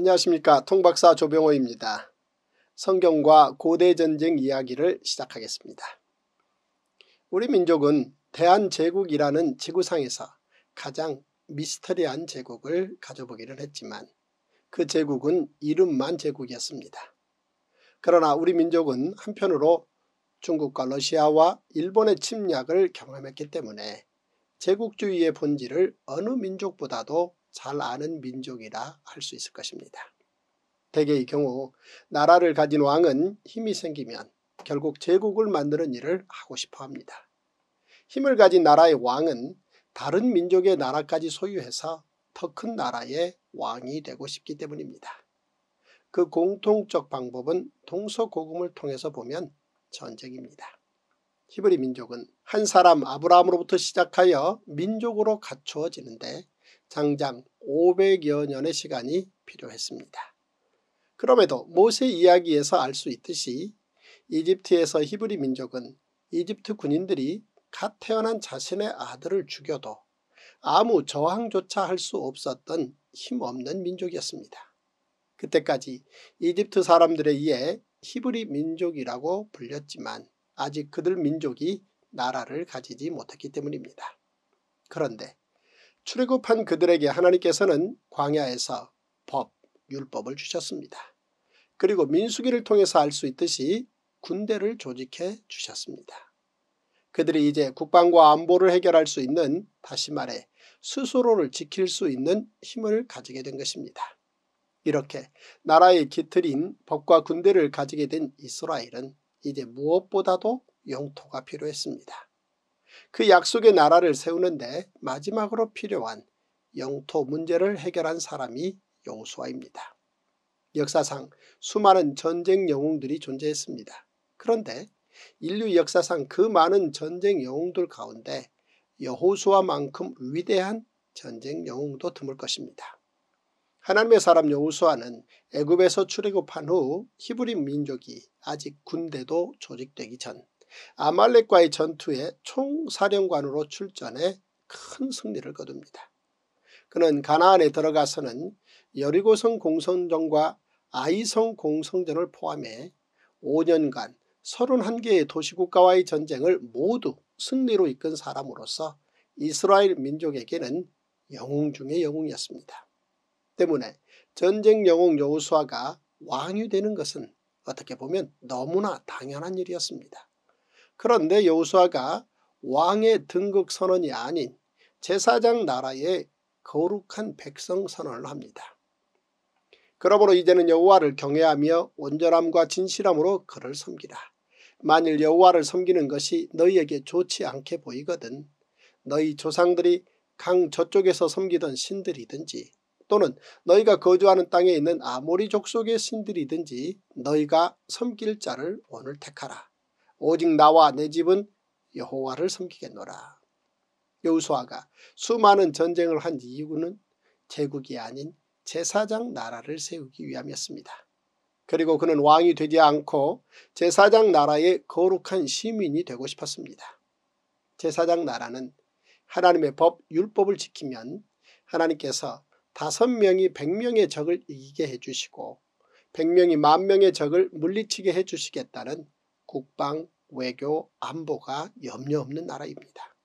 안녕하십니까 통박사 조병호입니다. 성경과 고대전쟁 이야기를 시작하겠습니다. 우리 민족은 대한제국이라는 지구상에서 가장 미스터리한 제국을 가져보기는 했지만 그 제국은 이름만 제국이었습니다. 그러나 우리 민족은 한편으로 중국과 러시아와 일본의 침략을 경험했기 때문에 제국주의의 본질을 어느 민족보다도 잘 아는 민족이라 할 수 있을 것입니다. 대개의 경우 나라를 가진 왕은 힘이 생기면 결국 제국을 만드는 일을 하고 싶어 합니다. 힘을 가진 나라의 왕은 다른 민족의 나라까지 소유해서 더 큰 나라의 왕이 되고 싶기 때문입니다. 그 공통적 방법은 동서고금을 통해서 보면 전쟁입니다. 히브리 민족은 한 사람 아브라함으로부터 시작하여 민족으로 갖추어지는데 장장 500여 년의 시간이 필요했습니다. 그럼에도 모세 이야기에서 알 수 있듯이 이집트에서 히브리 민족은 이집트 군인들이 갓 태어난 자신의 아들을 죽여도 아무 저항조차 할 수 없었던 힘없는 민족이었습니다. 그때까지 이집트 사람들에 의해 히브리 민족이라고 불렸지만 아직 그들 민족이 나라를 가지지 못했기 때문입니다. 그런데 출애굽한 그들에게 하나님께서는 광야에서 법, 율법을 주셨습니다. 그리고 민수기를 통해서 알 수 있듯이 군대를 조직해 주셨습니다. 그들이 이제 국방과 안보를 해결할 수 있는 다시 말해 스스로를 지킬 수 있는 힘을 가지게 된 것입니다. 이렇게 나라의 기틀인 법과 군대를 가지게 된 이스라엘은 이제 무엇보다도 영토가 필요했습니다. 그 약속의 나라를 세우는데 마지막으로 필요한 영토 문제를 해결한 사람이 여호수아입니다. 역사상 수많은 전쟁 영웅들이 존재했습니다. 그런데 인류 역사상 그 많은 전쟁 영웅들 가운데 여호수아만큼 위대한 전쟁 영웅도 드물 것입니다. 하나님의 사람 여호수아는 애굽에서 출애굽한 후 히브리 민족이 아직 군대도 조직되기 전 아말렉과의 전투에 총사령관으로 출전해 큰 승리를 거둡니다. 그는 가나안에 들어가서는 여리고성 공성전과 아이성 공성전을 포함해 5년간 31개의 도시국가와의 전쟁을 모두 승리로 이끈 사람으로서 이스라엘 민족에게는 영웅 중의 영웅이었습니다. 때문에 전쟁 영웅 여우수아가 왕이 되는 것은 어떻게 보면 너무나 당연한 일이었습니다. 그런데 여호수아가 왕의 등극 선언이 아닌 제사장 나라의 거룩한 백성 선언을 합니다. 그러므로 이제는 여호와를 경외하며 온전함과 진실함으로 그를 섬기라. 만일 여호와를 섬기는 것이 너희에게 좋지 않게 보이거든 너희 조상들이 강 저쪽에서 섬기던 신들이든지 또는 너희가 거주하는 땅에 있는 아모리 족속의 신들이든지 너희가 섬길 자를 오늘 택하라. 오직 나와 내 집은 여호와를 섬기겠노라. 여우수아가 수많은 전쟁을 한 이유는 제국이 아닌 제사장 나라를 세우기 위함이었습니다. 그리고 그는 왕이 되지 않고 제사장 나라의 거룩한 시민이 되고 싶었습니다. 제사장 나라는 하나님의 법, 율법을 지키면 하나님께서 다섯 명이 백명의 적을 이기게 해주시고 백명이 만명의 적을 물리치게 해주시겠다는 국방, 외교, 안보가 염려 없는 나라입니다.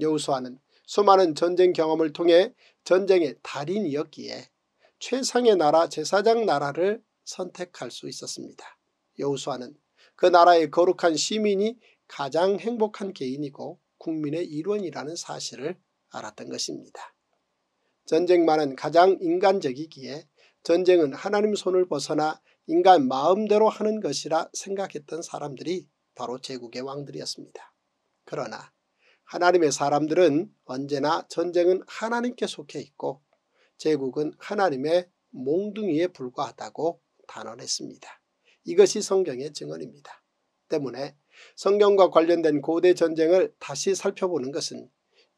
여우수아는 수많은 전쟁 경험을 통해 전쟁의 달인이었기에 최상의 나라 제사장 나라를 선택할 수 있었습니다. 여우수아는 그 나라의 거룩한 시민이 가장 행복한 개인이고 국민의 일원이라는 사실을 알았던 것입니다. 전쟁만은 가장 인간적이기에 전쟁은 하나님 손을 벗어나 인간 마음대로 하는 것이라 생각했던 사람들이 바로 제국의 왕들이었습니다. 그러나 하나님의 사람들은 언제나 전쟁은 하나님께 속해 있고 제국은 하나님의 몽둥이에 불과하다고 단언했습니다. 이것이 성경의 증언입니다. 때문에 성경과 관련된 고대 전쟁을 다시 살펴보는 것은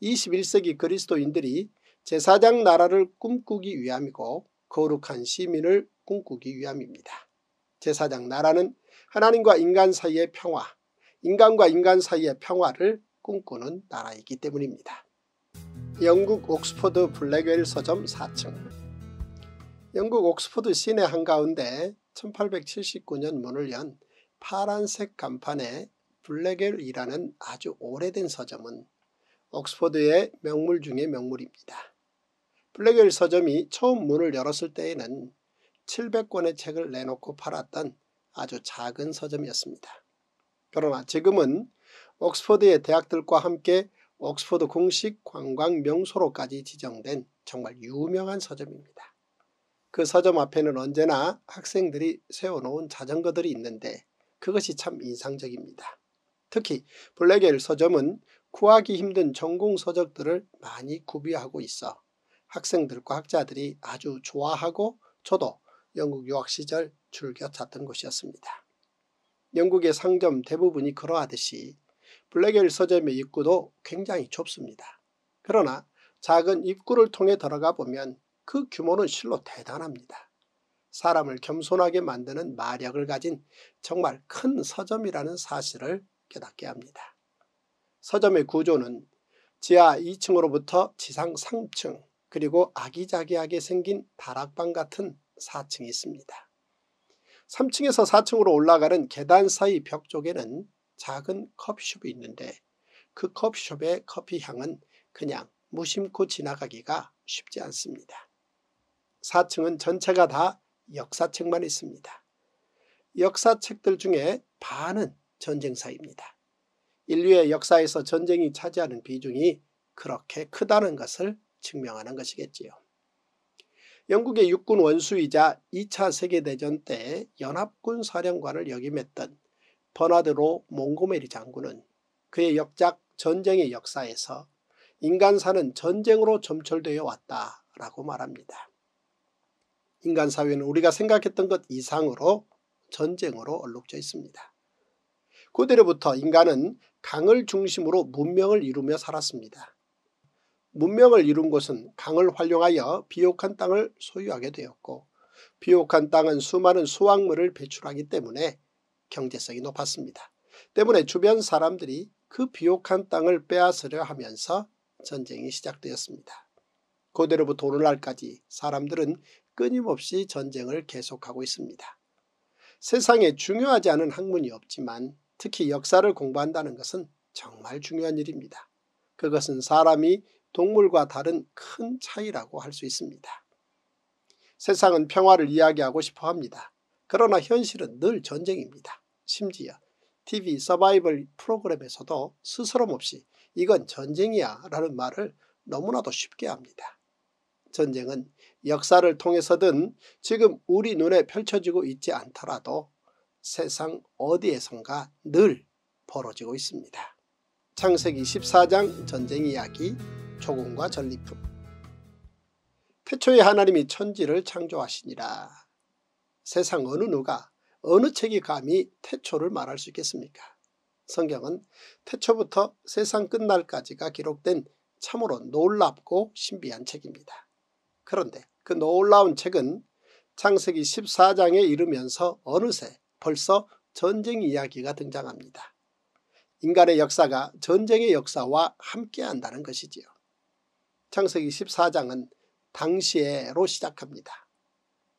21세기 그리스도인들이 제사장 나라를 꿈꾸기 위함이고 거룩한 시민을 꿈꾸기 위함입니다. 제사장 나라는 하나님과 인간 사이의 평화, 인간과 인간 사이의 평화를 꿈꾸는 나라이기 때문입니다. 영국 옥스퍼드 블랙웰 서점 4층 영국 옥스퍼드 시내 한가운데 1879년 문을 연 파란색 간판에 블랙웰이라는 아주 오래된 서점은 옥스퍼드의 명물 중의 명물입니다. 블랙웰 서점이 처음 문을 열었을 때에는 700권의 책을 내놓고 팔았던 아주 작은 서점이었습니다. 그러나 지금은 옥스퍼드의 대학들과 함께 옥스퍼드 공식 관광 명소로까지 지정된 정말 유명한 서점입니다. 그 서점 앞에는 언제나 학생들이 세워놓은 자전거들이 있는데 그것이 참 인상적입니다. 특히 블랙엘 서점은 구하기 힘든 전공 서적들을 많이 구비하고 있어 학생들과 학자들이 아주 좋아하고 저도 영국 유학 시절 줄겨 탔던 곳이었습니다. 영국의 상점 대부분이 그러하듯이 블랙엘 서점의 입구도 굉장히 좁습니다. 그러나 작은 입구를 통해 들어가 보면 그 규모는 실로 대단합니다. 사람을 겸손하게 만드는 마력을 가진 정말 큰 서점이라는 사실을 깨닫게 합니다. 서점의 구조는 지하 2층으로부터 지상 3층 그리고 아기자기하게 생긴 다락방 같은 4층이 있습니다. 3층에서 4층으로 올라가는 계단 사이 벽 쪽에는 작은 커피숍이 있는데 그 커피숍의 커피향은 그냥 무심코 지나가기가 쉽지 않습니다. 4층은 전체가 다 역사책만 있습니다. 역사책들 중에 반은 전쟁사입니다. 인류의 역사에서 전쟁이 차지하는 비중이 그렇게 크다는 것을 증명하는 것이겠지요. 영국의 육군 원수이자 2차 세계대전 때 연합군 사령관을 역임했던 버나드로 몽고메리 장군은 그의 역작 전쟁의 역사에서 인간사는 전쟁으로 점철되어 왔다라고 말합니다. 인간사회는 우리가 생각했던 것 이상으로 전쟁으로 얼룩져 있습니다. 고대로부터 인간은 강을 중심으로 문명을 이루며 살았습니다. 문명을 이룬 곳은 강을 활용하여 비옥한 땅을 소유하게 되었고 비옥한 땅은 수많은 수확물을 배출하기 때문에 경제성이 높았습니다. 때문에 주변 사람들이 그 비옥한 땅을 빼앗으려 하면서 전쟁이 시작되었습니다. 고대로부터 오늘날까지 사람들은 끊임없이 전쟁을 계속하고 있습니다. 세상에 중요하지 않은 학문이 없지만 특히 역사를 공부한다는 것은 정말 중요한 일입니다. 그것은 사람이 동물과 다른 큰 차이라고 할 수 있습니다. 세상은 평화를 이야기하고 싶어 합니다. 그러나 현실은 늘 전쟁입니다. 심지어 TV 서바이벌 프로그램에서도 스스럼 없이 이건 전쟁이야 라는 말을 너무나도 쉽게 합니다. 전쟁은 역사를 통해서든 지금 우리 눈에 펼쳐지고 있지 않더라도 세상 어디에선가 늘 벌어지고 있습니다. 창세기 14장 전쟁 이야기 조공과 전리품 태초에 하나님이 천지를 창조하시니라. 세상 어느 누가 어느 책이 감히 태초를 말할 수 있겠습니까? 성경은 태초부터 세상 끝날까지가 기록된 참으로 놀랍고 신비한 책입니다. 그런데 그 놀라운 책은 창세기 14장에 이르면서 어느새 벌써 전쟁 이야기가 등장합니다. 인간의 역사가 전쟁의 역사와 함께한다는 것이지요. 창세기 14장은 당시에로 시작합니다.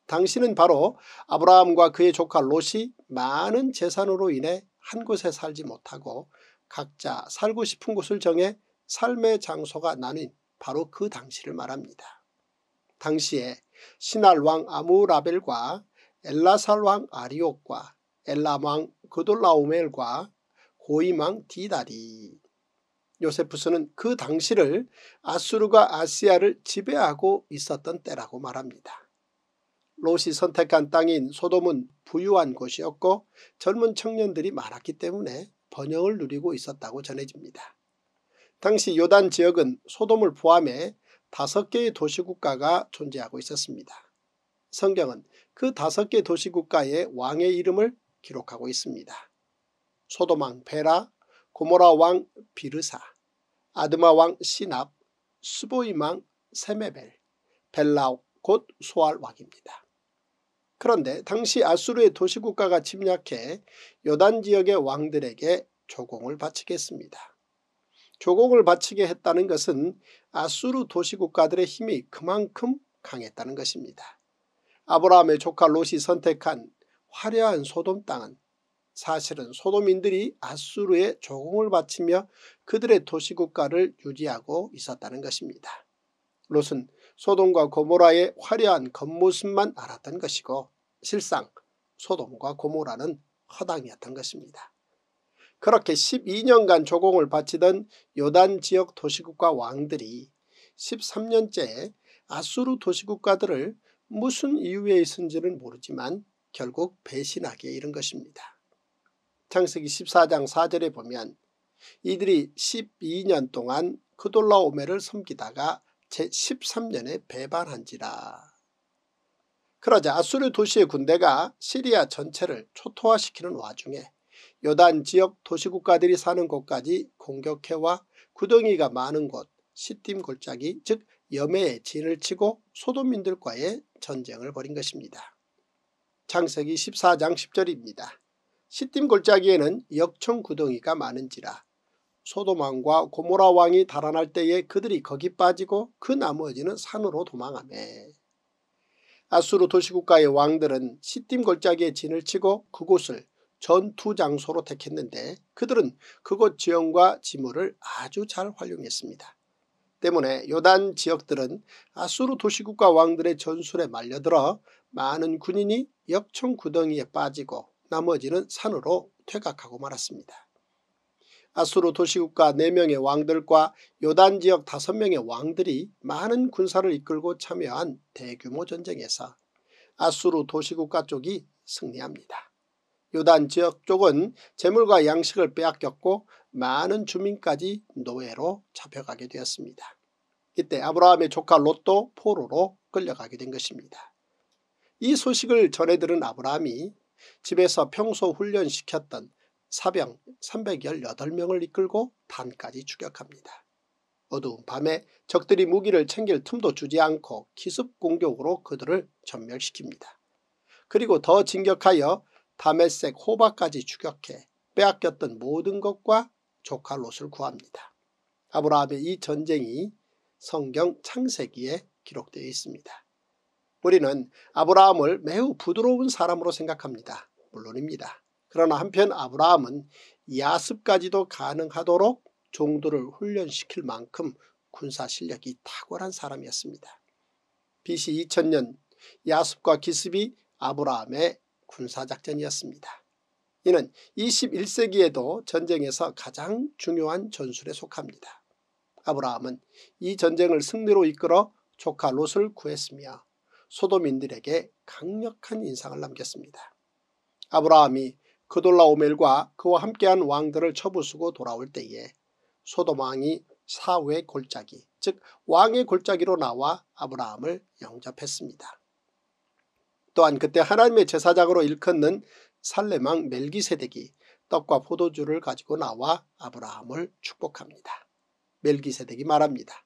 당시는 바로 아브라함과 그의 조카 롯이 많은 재산으로 인해 한 곳에 살지 못하고 각자 살고 싶은 곳을 정해 삶의 장소가 나뉜 바로 그 당시를 말합니다. 당시에 신할 왕 아무라벨과 엘라살 왕 아리옥과 엘라왕 그돌라오멜과 고임 왕 디다리 요세프스는그 당시를 아수르가 아시아를 지배하고 있었던 때라고 말합니다. 롯이 선택한 땅인 소돔은 부유한 곳이었고 젊은 청년들이 많았기 때문에 번영을 누리고 있었다고 전해집니다. 당시 요단 지역은 소돔을 포함해 다섯 개의 도시국가가 존재하고 있었습니다. 성경은 그 다섯 개 도시국가의 왕의 이름을 기록하고 있습니다. 소돔왕 베라, 고모라 왕 비르사, 아드마 왕 시납, 수보임왕 세메벨, 벨라오 곧 소알 왕입니다. 그런데 당시 아수르의 도시국가가 침략해 요단 지역의 왕들에게 조공을 바치겠습니다. 조공을 바치게 했다는 것은 아수르 도시국가들의 힘이 그만큼 강했다는 것입니다. 아브라함의 조카 롯이 선택한 화려한 소돔 땅은 사실은 소도민들이 아수르에 조공을 바치며 그들의 도시국가를 유지하고 있었다는 것입니다. 롯은 소돔과 고모라의 화려한 겉모습만 알았던 것이고 실상 소돔과 고모라는 허당이었던 것입니다. 그렇게 12년간 조공을 바치던 요단 지역 도시국가 왕들이 1 3년째 아수르 도시국가들을 무슨 이유에 있은지는 모르지만 결국 배신하게 이른 것입니다. 창세기 14장 4절에 보면 이들이 12년 동안 그돌라오메를 섬기다가 제13년에 배반한지라. 그러자 아수르 도시의 군대가 시리아 전체를 초토화시키는 와중에 요단 지역 도시국가들이 사는 곳까지 공격해와 구덩이가 많은 곳 시딤 골짜기 즉 염해에 진을 치고 소돔민들과의 전쟁을 벌인 것입니다. 창세기 14장 10절입니다. 시딤 골짜기에는 역청구덩이가 많은지라 소도망과 고모라왕이 달아날 때에 그들이 거기 빠지고 그 나머지는 산으로 도망하매 아수르 도시국가의 왕들은 시딤 골짜기에 진을 치고 그곳을 전투 장소로 택했는데 그들은 그곳 지형과 지물을 아주 잘 활용했습니다. 때문에 요단 지역들은 아수르 도시국가 왕들의 전술에 말려들어 많은 군인이 역청 구덩이에 빠지고 나머지는 산으로 퇴각하고 말았습니다. 아수르 도시국가 4명의 왕들과 요단 지역 5명의 왕들이 많은 군사를 이끌고 참여한 대규모 전쟁에서 아수르 도시국가 쪽이 승리합니다. 요단 지역 쪽은 재물과 양식을 빼앗겼고 많은 주민까지 노예로 잡혀가게 되었습니다. 이때 아브라함의 조카 롯도 포로로 끌려가게 된 것입니다. 이 소식을 전해 들은 아브라함이 집에서 평소 훈련시켰던 사병 318명을 이끌고 반까지 추격합니다. 어두운 밤에 적들이 무기를 챙길 틈도 주지 않고 기습 공격으로 그들을 전멸시킵니다. 그리고 더 진격하여 다메색 호박까지 추격해 빼앗겼던 모든 것과 조카 롯을 구합니다. 아브라함의 이 전쟁이 성경 창세기에 기록되어 있습니다. 우리는 아브라함을 매우 부드러운 사람으로 생각합니다. 물론입니다. 그러나 한편 아브라함은 야습까지도 가능하도록 종들을 훈련시킬 만큼 군사실력이 탁월한 사람이었습니다. BC 2000년 야습과 기습이 아브라함의 군사작전이었습니다. 이는 21세기에도 전쟁에서 가장 중요한 전술에 속합니다. 아브라함은 이 전쟁을 승리로 이끌어 조카 롯을 구했으며 소도민들에게 강력한 인상을 남겼습니다. 아브라함이 그돌라오멜과 그와 함께한 왕들을 처부수고 돌아올 때에 소돔왕이 사후의 골짜기 즉 왕의 골짜기로 나와 아브라함을 영접했습니다. 또한 그때 하나님의 제사장으로 일컫는 살레망 멜기세덱이 떡과 포도주를 가지고 나와 아브라함을 축복합니다. 멜기세덱이 말합니다.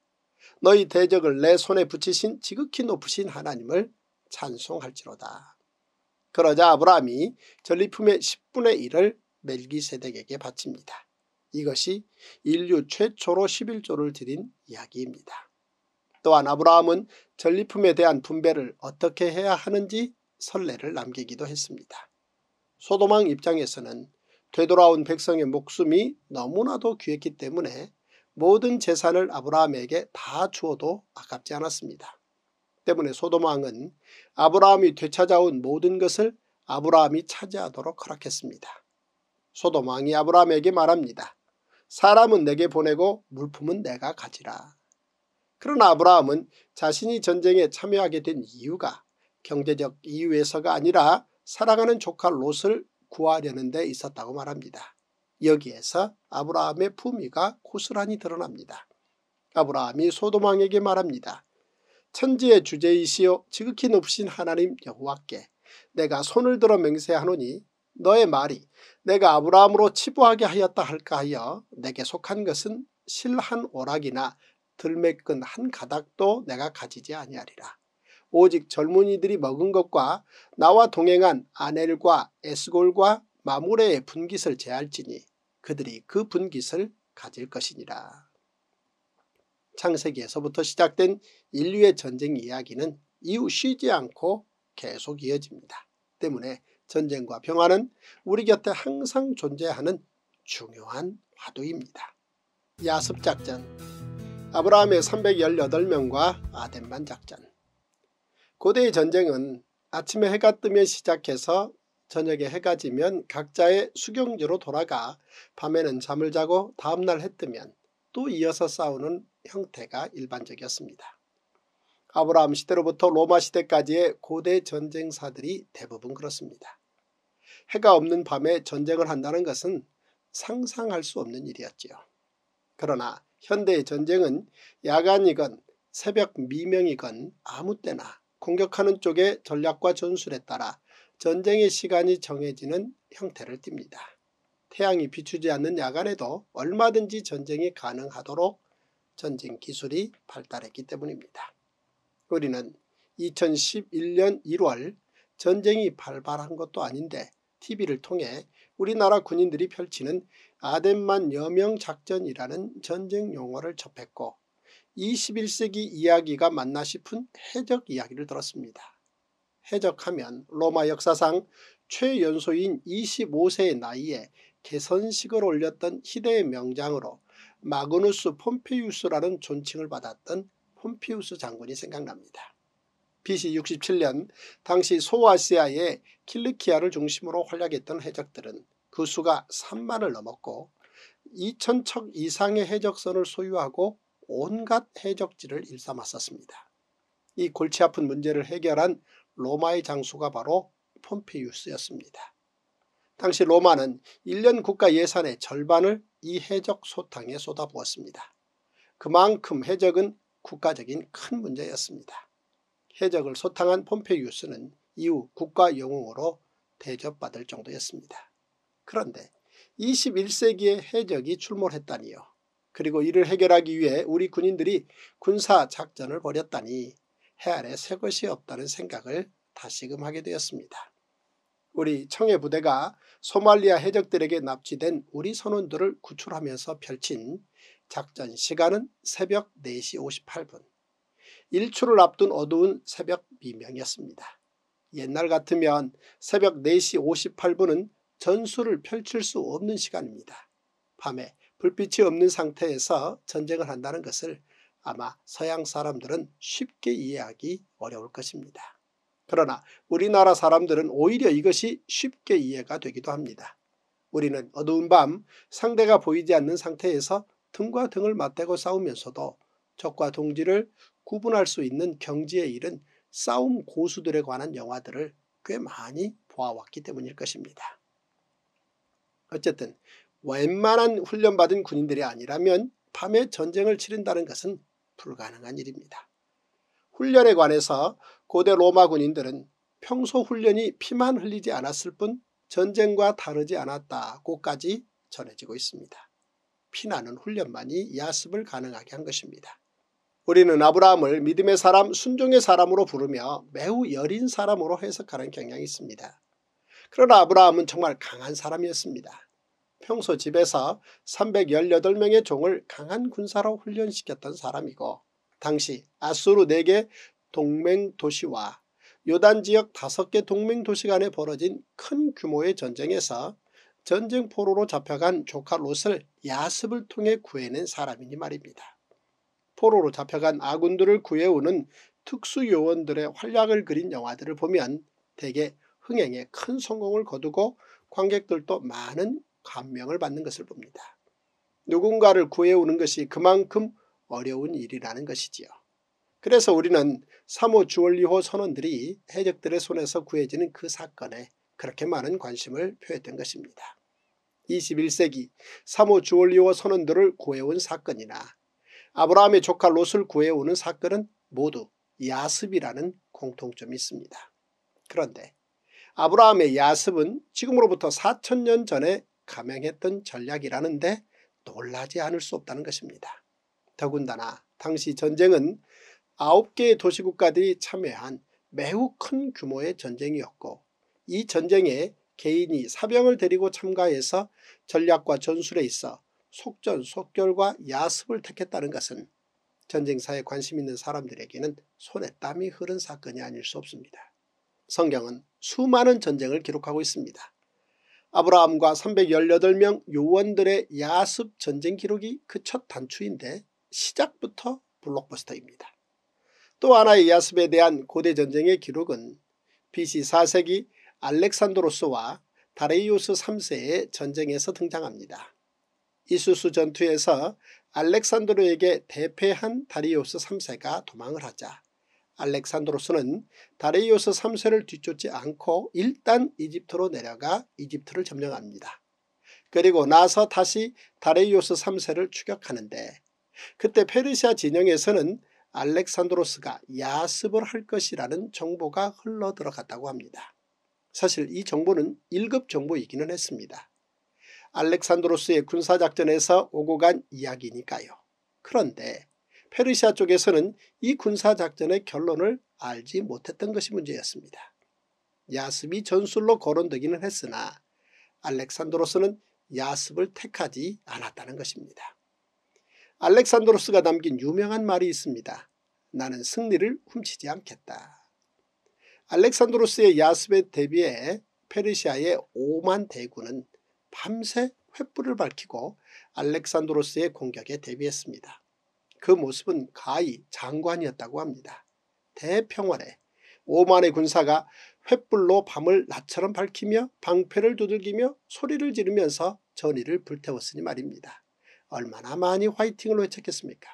너희 대적을 내 손에 붙이신 지극히 높으신 하나님을 찬송할지로다. 그러자 아브라함이 전리품의 10분의 1을 멜기세덱에게 바칩니다. 이것이 인류 최초로 11조를 드린 이야기입니다. 또한 아브라함은 전리품에 대한 분배를 어떻게 해야 하는지 선례를 남기기도 했습니다. 소도망 입장에서는 되돌아온 백성의 목숨이 너무나도 귀했기 때문에 모든 재산을 아브라함에게 다 주어도 아깝지 않았습니다. 때문에 소돔왕은 아브라함이 되찾아온 모든 것을 아브라함이 차지하도록 허락했습니다. 소돔왕이 아브라함에게 말합니다. 사람은 내게 보내고 물품은 내가 가지라. 그러나 아브라함은 자신이 전쟁에 참여하게 된 이유가 경제적 이유에서가 아니라 사랑하는 조카 롯을 구하려는 데 있었다고 말합니다. 여기에서 아브라함의 품위가 고스란히 드러납니다. 아브라함이 소도망에게 말합니다. 천지의 주제이시요 지극히 높으신 하나님 여호와께 내가 손을 들어 맹세하노니 너의 말이 내가 아브라함으로 치부하게 하였다 할까 하여 내게 속한 것은 실한 오락이나 들매끈 한 가닥도 내가 가지지 아니하리라. 오직 젊은이들이 먹은 것과 나와 동행한 아넬과 에스골과 마무레의 분깃을 제할지니 그들이 그 분깃을 가질 것이니라. 창세기에서부터 시작된 인류의 전쟁 이야기는 이후 쉬지 않고 계속 이어집니다. 때문에 전쟁과 평화는 우리 곁에 항상 존재하는 중요한 화두입니다. 야습작전 아브라함의 318명과 아덴만 작전 고대의 전쟁은 아침에 해가 뜨면 시작해서 저녁에 해가 지면 각자의 수경지로 돌아가 밤에는 잠을 자고 다음날 해 뜨면 또 이어서 싸우는 형태가 일반적이었습니다. 아브라함 시대로부터 로마 시대까지의 고대 전쟁사들이 대부분 그렇습니다. 해가 없는 밤에 전쟁을 한다는 것은 상상할 수 없는 일이었지요. 그러나 현대의 전쟁은 야간이건 새벽 미명이건 아무 때나 공격하는 쪽의 전략과 전술에 따라 전쟁의 시간이 정해지는 형태를 띱니다. 태양이 비추지 않는 야간에도 얼마든지 전쟁이 가능하도록 전쟁 기술이 발달했기 때문입니다. 우리는 2011년 1월 전쟁이 발발한 것도 아닌데 TV를 통해 우리나라 군인들이 펼치는 아덴만 여명 작전이라는 전쟁 용어를 접했고 21세기 이야기가 맞나 싶은 해적 이야기를 들었습니다. 해적하면 로마 역사상 최연소인 25세의 나이에 개선식을 올렸던 희대의 명장으로 마그누스 폼페이우스라는 존칭을 받았던 폼피우스 장군이 생각납니다. BC 67년 당시 소아시아의 킬리키아를 중심으로 활약했던 해적들은 그 수가 3만을 넘었고 2천척 이상의 해적선을 소유하고 온갖 해적지를 일삼았었습니다. 이 골치 아픈 문제를 해결한 로마의 장수가 바로 폼페이우스였습니다. 당시 로마는 1년 국가 예산의 절반을 이 해적 소탕에 쏟아부었습니다. 그만큼 해적은 국가적인 큰 문제였습니다. 해적을 소탕한 폼페이우스는 이후 국가 영웅으로 대접받을 정도였습니다. 그런데 21세기에 해적이 출몰했다니요. 그리고 이를 해결하기 위해 우리 군인들이 군사작전을 벌였다니 해 아래 새 것이 없다는 생각을 다시금 하게 되었습니다. 우리 청해 부대가 소말리아 해적들에게 납치된 우리 선원들을 구출하면서 펼친 작전 시간은 새벽 4시 58분 일출을 앞둔 어두운 새벽 미명이었습니다. 옛날 같으면 새벽 4시 58분은 전술을 펼칠 수 없는 시간입니다. 밤에 불빛이 없는 상태에서 전쟁을 한다는 것을 아마 서양 사람들은 쉽게 이해하기 어려울 것입니다. 그러나 우리나라 사람들은 오히려 이것이 쉽게 이해가 되기도 합니다. 우리는 어두운 밤 상대가 보이지 않는 상태에서 등과 등을 맞대고 싸우면서도 적과 동지를 구분할 수 있는 경지에 이른 싸움 고수들에 관한 영화들을 꽤 많이 보아왔기 때문일 것입니다. 어쨌든 웬만한 훈련받은 군인들이 아니라면 밤에 전쟁을 치른다는 것은 불가능한 일입니다. 훈련에 관해서 고대 로마 군인들은 평소 훈련이 피만 흘리지 않았을 뿐 전쟁과 다르지 않았다고까지 전해지고 있습니다. 피나는 훈련만이 야습을 가능하게 한 것입니다. 우리는 아브라함을 믿음의 사람, 순종의 사람으로 부르며 매우 여린 사람으로 해석하는 경향이 있습니다. 그러나 아브라함은 정말 강한 사람이었습니다. 평소 집에서 318명의 종을 강한 군사로 훈련시켰던 사람이고 당시 아수르 4개 동맹도시와 요단 지역 5개 동맹도시 간에 벌어진 큰 규모의 전쟁에서 전쟁포로로 잡혀간 조카 롯을 야습을 통해 구해낸 사람이니 말입니다. 포로로 잡혀간 아군들을 구해오는 특수요원들의 활약을 그린 영화들을 보면 대개 흥행에 큰 성공을 거두고 관객들도 많은 감명을 받는 것을 봅니다. 누군가를 구해오는 것이 그만큼 어려운 일이라는 것이지요. 그래서 우리는 사모 주얼리호 선원들이 해적들의 손에서 구해지는 그 사건에 그렇게 많은 관심을 표했던 것입니다. 21세기 사모 주얼리호 선원들을 구해온 사건이나 아브라함의 조카 롯을 구해오는 사건은 모두 야습이라는 공통점이 있습니다. 그런데 아브라함의 야습은 지금으로부터 4천년 전에 감행했던 전략이라는데 놀라지 않을 수 없다는 것입니다. 더군다나 당시 전쟁은 9개의 도시국가들이 참여한 매우 큰 규모의 전쟁이었고 이 전쟁에 개인이 사병을 데리고 참가해서 전략과 전술에 있어 속전속결과 야습을 택했다는 것은 전쟁사에 관심 있는 사람들에게는 손에 땀이 흐른 사건이 아닐 수 없습니다. 성경은 수많은 전쟁을 기록하고 있습니다. 아브라함과 318명 요원들의 야습 전쟁 기록이 그 첫 단추인데 시작부터 블록버스터입니다. 또 하나의 야습에 대한 고대 전쟁의 기록은 BC 4세기 알렉산드로스와 다레이오스 3세의 전쟁에서 등장합니다. 이수수 전투에서 알렉산드로에게 대패한 다리오스 3세가 도망을 하자 알렉산드로스는 다레이오스 3세를 뒤쫓지 않고 일단 이집트로 내려가 이집트를 점령합니다. 그리고 나서 다시 다레이오스 3세를 추격하는데 그때 페르시아 진영에서는 알렉산드로스가 야습을 할 것이라는 정보가 흘러들어갔다고 합니다. 사실 이 정보는 1급 정보이기는 했습니다. 알렉산드로스의 군사작전에서 오고 간 이야기니까요. 그런데 페르시아 쪽에서는 이 군사작전의 결론을 알지 못했던 것이 문제였습니다. 야습이 전술로 거론되기는 했으나 알렉산드로스는 야습을 택하지 않았다는 것입니다. 알렉산드로스가 남긴 유명한 말이 있습니다. 나는 승리를 훔치지 않겠다. 알렉산드로스의 야습에 대비해 페르시아의 5만 대군은 밤새 횃불을 밝히고 알렉산드로스의 공격에 대비했습니다. 그 모습은 가히 장관이었다고 합니다. 대평원에 오만의 군사가 횃불로 밤을 낮처럼 밝히며 방패를 두들기며 소리를 지르면서 전의를 불태웠으니 말입니다. 얼마나 많이 화이팅을 외쳤겠습니까?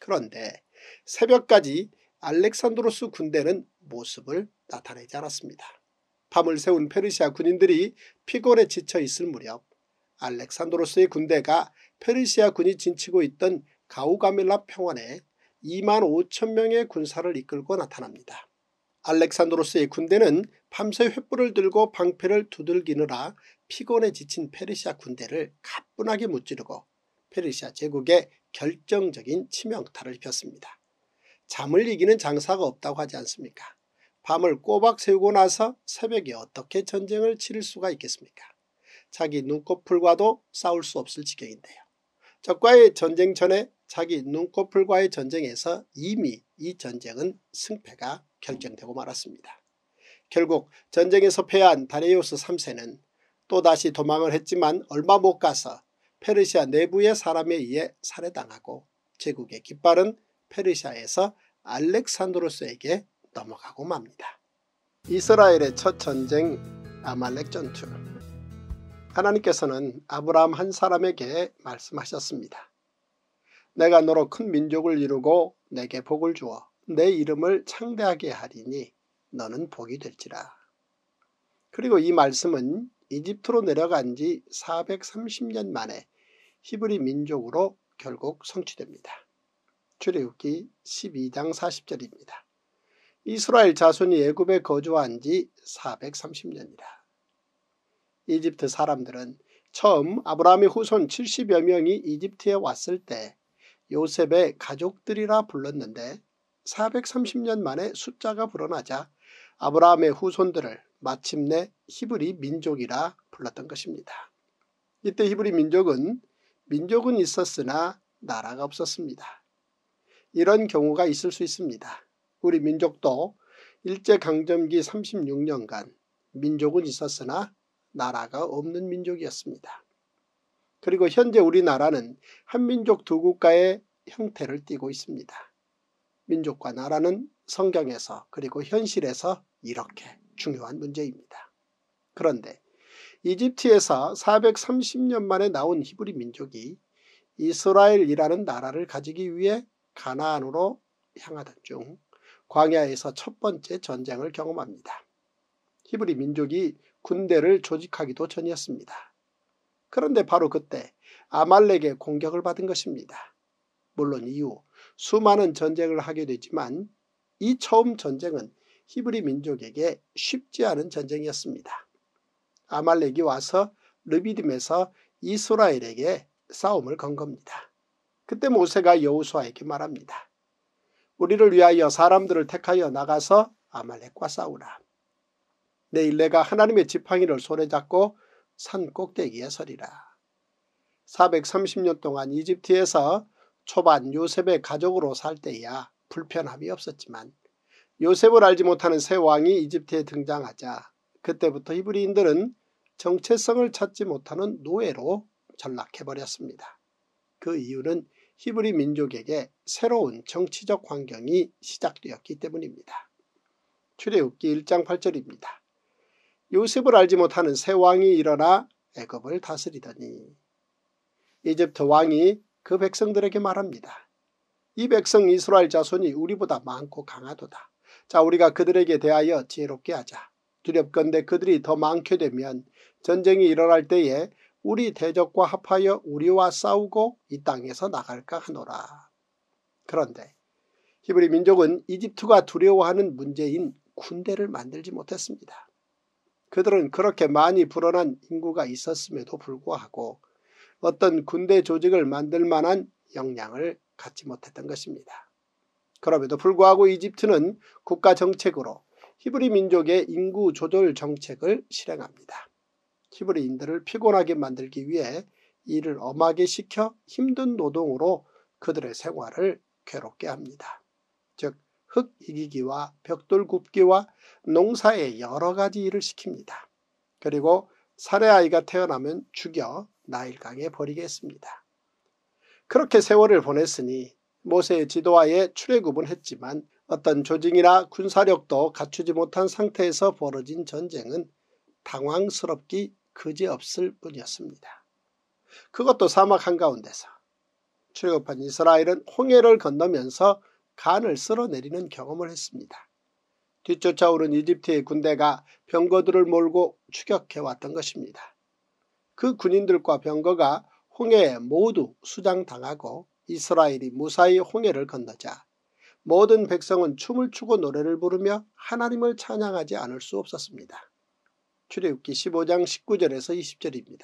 그런데 새벽까지 알렉산드로스 군대는 모습을 나타내지 않았습니다. 밤을 새운 페르시아 군인들이 피골에 지쳐 있을 무렵 알렉산드로스의 군대가 페르시아 군이 진치고 있던 가우가밀라 평원에 2만 5천 명의 군사를 이끌고 나타납니다. 알렉산드로스의 군대는 밤새 횃불을 들고 방패를 두들기느라 피곤에 지친 페르시아 군대를 가뿐하게 무찌르고 페르시아 제국의 결정적인 치명타를 입혔습니다. 잠을 이기는 장사가 없다고 하지 않습니까? 밤을 꼬박 세우고 나서 새벽에 어떻게 전쟁을 치를 수가 있겠습니까? 자기 눈꺼풀과도 싸울 수 없을 지경인데요. 적과의 전쟁 전에 자기 눈꺼풀과의 전쟁에서 이미 이 전쟁은 승패가 결정되고 말았습니다. 결국 전쟁에서 패한 다레우스 3세는 또다시 도망을 했지만 얼마 못 가서 페르시아 내부의 사람에 의해 살해당하고 제국의 깃발은 페르시아에서 알렉산드로스에게 넘어가고 맙니다. 이스라엘의 첫 전쟁 아말렉 전투 하나님께서는 아브라함 한 사람에게 말씀하셨습니다. 내가 너로 큰 민족을 이루고 내게 복을 주어 내 이름을 창대하게 하리니 너는 복이 될지라. 그리고 이 말씀은 이집트로 내려간 지 430년 만에 히브리 민족으로 결국 성취됩니다. 출애굽기 12장 40절입니다. 이스라엘 자손이 애굽에 거주한 지 430년이라. 이집트 사람들은 처음 아브라함의 후손 70여 명이 이집트에 왔을 때 요셉의 가족들이라 불렀는데 430년 만에 숫자가 불어나자 아브라함의 후손들을 마침내 히브리 민족이라 불렀던 것입니다. 이때 히브리 민족은 민족은 있었으나 나라가 없었습니다. 이런 경우가 있을 수 있습니다. 우리 민족도 일제강점기 36년간 민족은 있었으나 나라가 없는 민족이었습니다. 그리고 현재 우리나라는 한민족 두 국가의 형태를 띠고 있습니다. 민족과 나라는 성경에서 그리고 현실에서 이렇게 중요한 문제입니다. 그런데 이집트에서 430년 만에 나온 히브리 민족이 이스라엘이라는 나라를 가지기 위해 가나안으로 향하던 중 광야에서 첫 번째 전쟁을 경험합니다. 히브리 민족이 군대를 조직하기도 전이었습니다. 그런데 바로 그때 아말렉의 공격을 받은 것입니다. 물론 이후 수많은 전쟁을 하게 되지만 이 처음 전쟁은 히브리 민족에게 쉽지 않은 전쟁이었습니다. 아말렉이 와서 르비딤에서 이스라엘에게 싸움을 건 겁니다. 그때 모세가 여우수아에게 말합니다. 우리를 위하여 사람들을 택하여 나가서 아말렉과 싸우라. 내일 내가 하나님의 지팡이를 손에 잡고 산 꼭대기에 서리라. 430년 동안 이집트에서 초반 요셉의 가족으로 살 때야 불편함이 없었지만 요셉을 알지 못하는 새 왕이 이집트에 등장하자 그때부터 히브리인들은 정체성을 찾지 못하는 노예로 전락해버렸습니다. 그 이유는 히브리 민족에게 새로운 정치적 환경이 시작되었기 때문입니다. 출애굽기 1장 8절입니다. 요셉을 알지 못하는 새 왕이 일어나 애굽을 다스리더니 이집트 왕이 그 백성들에게 말합니다. 이 백성 이스라엘 자손이 우리보다 많고 강하도다. 자 우리가 그들에게 대하여 지혜롭게 하자. 두렵건대 그들이 더 많게 되면 전쟁이 일어날 때에 우리 대적과 합하여 우리와 싸우고 이 땅에서 나갈까 하노라. 그런데 히브리 민족은 이집트가 두려워하는 문제인 군대를 만들지 못했습니다. 그들은 그렇게 많이 불어난 인구가 있었음에도 불구하고 어떤 군대 조직을 만들 만한 역량을 갖지 못했던 것입니다. 그럼에도 불구하고 이집트는 국가 정책으로 히브리 민족의 인구 조절 정책을 실행합니다. 히브리인들을 피곤하게 만들기 위해 일을 엄하게 시켜 힘든 노동으로 그들의 생활을 괴롭게 합니다. 즉흙 이기기와 벽돌 굽기와 농사의 여러 가지 일을 시킵니다. 그리고 사내아이가 태어나면 죽여 나일강에 버리겠습니다. 그렇게 세월을 보냈으니 모세의 지도하에 출애굽은 했지만 어떤 조직이나 군사력도 갖추지 못한 상태에서 벌어진 전쟁은 당황스럽기 그지없을 뿐이었습니다. 그것도 사막 한가운데서 출애굽한 이스라엘은 홍해를 건너면서 간을 쓸어내리는 경험을 했습니다. 뒤쫓아오는 이집트의 군대가 병거들을 몰고 추격해왔던 것입니다. 그 군인들과 병거가 홍해에 모두 수장당하고 이스라엘이 무사히 홍해를 건너자 모든 백성은 춤을 추고 노래를 부르며 하나님을 찬양하지 않을 수 없었습니다. 출애굽기 15장 19절에서 20절입니다.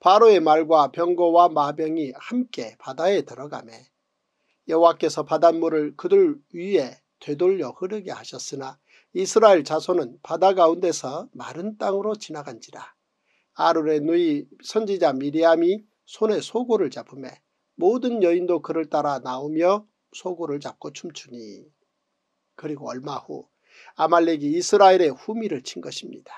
바로의 말과 병거와 마병이 함께 바다에 들어가매 여호와께서 바닷물을 그들 위에 되돌려 흐르게 하셨으나 이스라엘 자손은 바다 가운데서 마른 땅으로 지나간지라. 아론의 누이 선지자 미리암이 손에 소고를 잡음에 모든 여인도 그를 따라 나오며 소고를 잡고 춤추니. 그리고 얼마 후 아말렉이 이스라엘의 후미를 친 것입니다.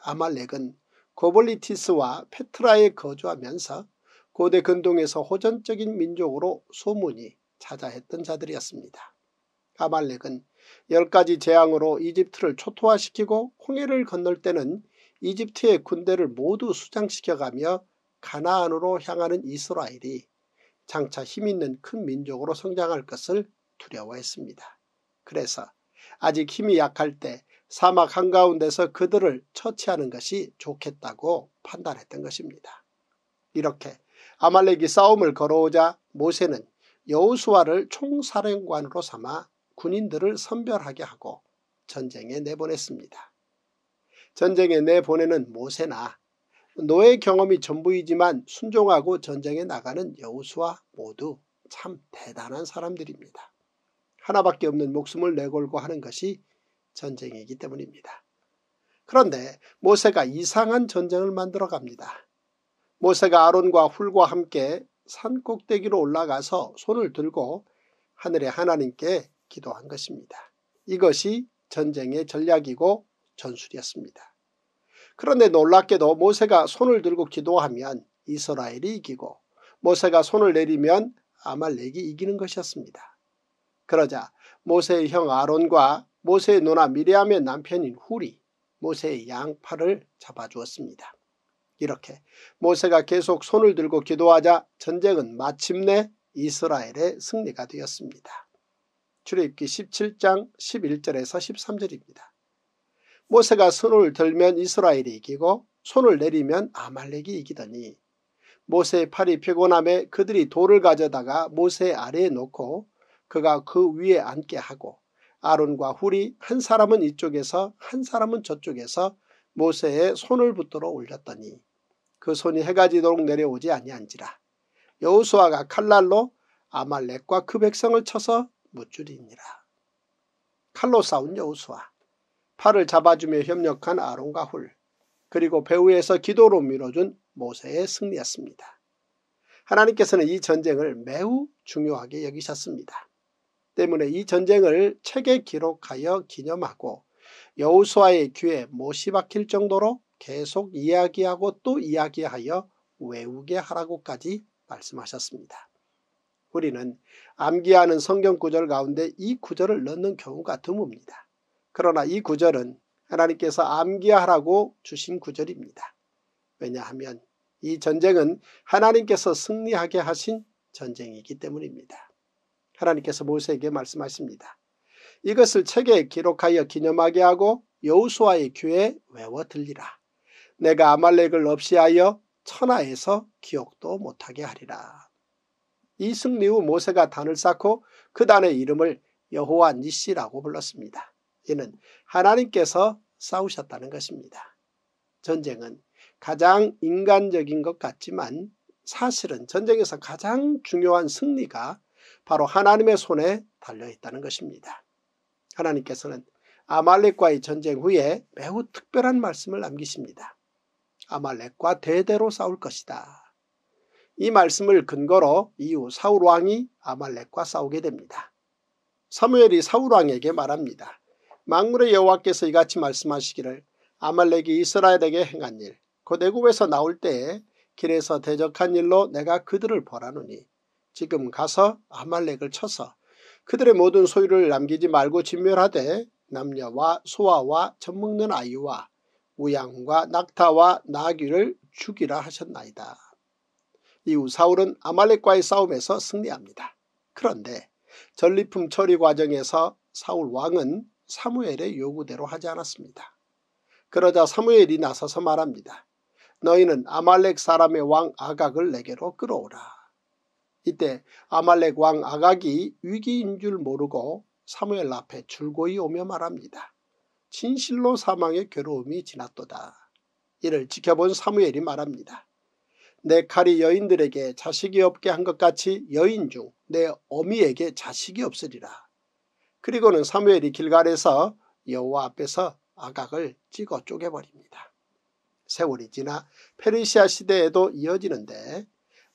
아말렉은 고블리티스와 페트라에 거주하면서 고대 근동에서 호전적인 민족으로 소문이 찾아 했던 자들이었습니다. 아말렉은 열 가지 재앙으로 이집트를 초토화시키고 홍해를 건널 때는 이집트의 군대를 모두 수장시켜가며 가나안으로 향하는 이스라엘이 장차 힘있는 큰 민족으로 성장할 것을 두려워했습니다. 그래서 아직 힘이 약할 때 사막 한가운데서 그들을 처치하는 것이 좋겠다고 판단했던 것입니다. 이렇게 아말렉이 싸움을 걸어오자 모세는 여우수아를 총사령관으로 삼아 군인들을 선별하게 하고 전쟁에 내보냈습니다. 전쟁에 내보내는 모세나 노예 경험이 전부이지만 순종하고 전쟁에 나가는 여우수와 모두 참 대단한 사람들입니다. 하나밖에 없는 목숨을 내걸고 하는 것이 전쟁이기 때문입니다. 그런데 모세가 이상한 전쟁을 만들어 갑니다. 모세가 아론과 훌과 함께 산 꼭대기로 올라가서 손을 들고 하늘의 하나님께 기도한 것입니다. 이것이 전쟁의 전략이고 전술이었습니다. 그런데 놀랍게도 모세가 손을 들고 기도하면 이스라엘이 이기고 모세가 손을 내리면 아말렉이 이기는 것이었습니다. 그러자 모세의 형 아론과 모세의 누나 미리암의 남편인 훌이 모세의 양팔을 잡아주었습니다. 이렇게 모세가 계속 손을 들고 기도하자 전쟁은 마침내 이스라엘의 승리가 되었습니다. 출애굽기 17장 11절에서 13절입니다. 모세가 손을 들면 이스라엘이 이기고 손을 내리면 아말렉이 이기더니 모세의 팔이 피곤함에 그들이 돌을 가져다가 모세 아래에 놓고 그가 그 위에 앉게 하고 아론과 훌이 한 사람은 이쪽에서 한 사람은 저쪽에서 모세의 손을 붙들어 올렸더니 그 손이 해가 지도록 내려오지 아니한지라 여호수아가 칼날로 아말렉과 그 백성을 쳐서 무줄이니라 칼로 싸운 여호수아 팔을 잡아주며 협력한 아론과 훌 그리고 배후에서 기도로 밀어준 모세의 승리였습니다. 하나님께서는 이 전쟁을 매우 중요하게 여기셨습니다. 때문에 이 전쟁을 책에 기록하여 기념하고 여우수와의 귀에 못이 박힐 정도로 계속 이야기하고 또 이야기하여 외우게 하라고까지 말씀하셨습니다. 우리는 암기하는 성경 구절 가운데 이 구절을 넣는 경우가 드뭅니다. 그러나 이 구절은 하나님께서 암기하라고 주신 구절입니다. 왜냐하면 이 전쟁은 하나님께서 승리하게 하신 전쟁이기 때문입니다. 하나님께서 모세에게 말씀하십니다. 이것을 책에 기록하여 기념하게 하고 여호수와의 귀에 외워 들리라. 내가 아말렉을 없이하여 천하에서 기억도 못하게 하리라. 이 승리 후 모세가 단을 쌓고 그 단의 이름을 여호와 니시라고 불렀습니다. 이는 하나님께서 싸우셨다는 것입니다. 전쟁은 가장 인간적인 것 같지만 사실은 전쟁에서 가장 중요한 승리가 바로 하나님의 손에 달려있다는 것입니다. 하나님께서는 아말렉과의 전쟁 후에 매우 특별한 말씀을 남기십니다. 아말렉과 대대로 싸울 것이다. 이 말씀을 근거로 이후 사울 왕이 아말렉과 싸우게 됩니다. 사무엘이 사울 왕에게 말합니다. 망물의 여호와께서 이같이 말씀하시기를 아말렉이 이스라엘에게 행한 일, 곧 애굽에서 나올 때에 길에서 대적한 일로 내가 그들을 벌하노니 지금 가서 아말렉을 쳐서 그들의 모든 소유를 남기지 말고 진멸하되 남녀와 소아와 젖먹는 아이와 우양과 낙타와 나귀를 죽이라 하셨나이다. 이후 사울은 아말렉과의 싸움에서 승리합니다. 그런데 전리품 처리 과정에서 사울 왕은 사무엘의 요구대로 하지 않았습니다. 그러자 사무엘이 나서서 말합니다. 너희는 아말렉 사람의 왕 아각을 내게로 끌어오라. 이때 아말렉 왕 아각이 위기인 줄 모르고 사무엘 앞에 줄고이 오며 말합니다. 진실로 사망의 괴로움이 지났도다. 이를 지켜본 사무엘이 말합니다. 내 칼이 여인들에게 자식이 없게 한 것 같이 여인 중 내 어미에게 자식이 없으리라. 그리고는 사무엘이 길갈에서 여호와 앞에서 아각을 찍어 쪼개버립니다. 세월이 지나 페르시아 시대에도 이어지는데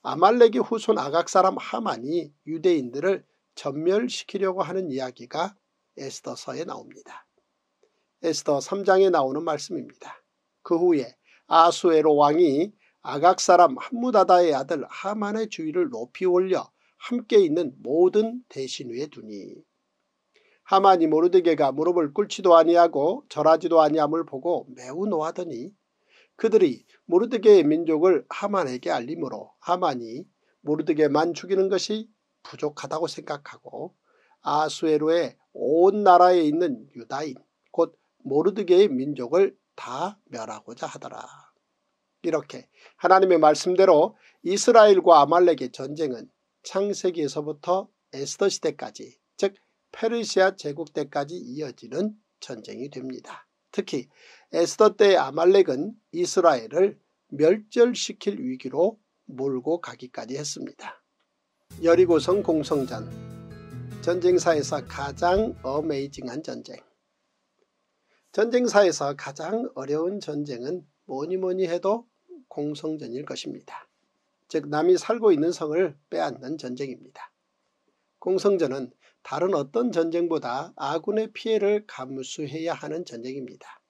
아말렉이 후손 아각 사람 하만이 유대인들을 전멸시키려고 하는 이야기가 에스더서에 나옵니다. 에스더 3장에 나오는 말씀입니다. 그 후에 아수에로 왕이 아각 사람 함무다다의 아들 하만의 주위를 높이 올려 함께 있는 모든 대신위에 두니 하만이 모르드게가 무릎을 꿇지도 아니하고 절하지도 아니함을 보고 매우 노하더니 그들이 모르드게의 민족을 하만에게 알림으로 하만이 모르드게만 죽이는 것이 부족하다고 생각하고 아수에로의 온 나라에 있는 유다인 모르드게의 민족을 다 멸하고자 하더라. 이렇게 하나님의 말씀대로 이스라엘과 아말렉의 전쟁은 창세기에서부터 에스더 시대까지 즉 페르시아 제국 때까지 이어지는 전쟁이 됩니다. 특히 에스더 때의 아말렉은 이스라엘을 멸절시킬 위기로 몰고 가기까지 했습니다. 여리고성 공성전 전쟁사에서 가장 어메이징한 전쟁 전쟁사에서 가장 어려운 전쟁은 뭐니 뭐니 해도 공성전일 것입니다. 즉 남이 살고 있는 성을 빼앗는 전쟁입니다. 공성전은 다른 어떤 전쟁보다 아군의 피해를 감수해야 하는 전쟁입니다.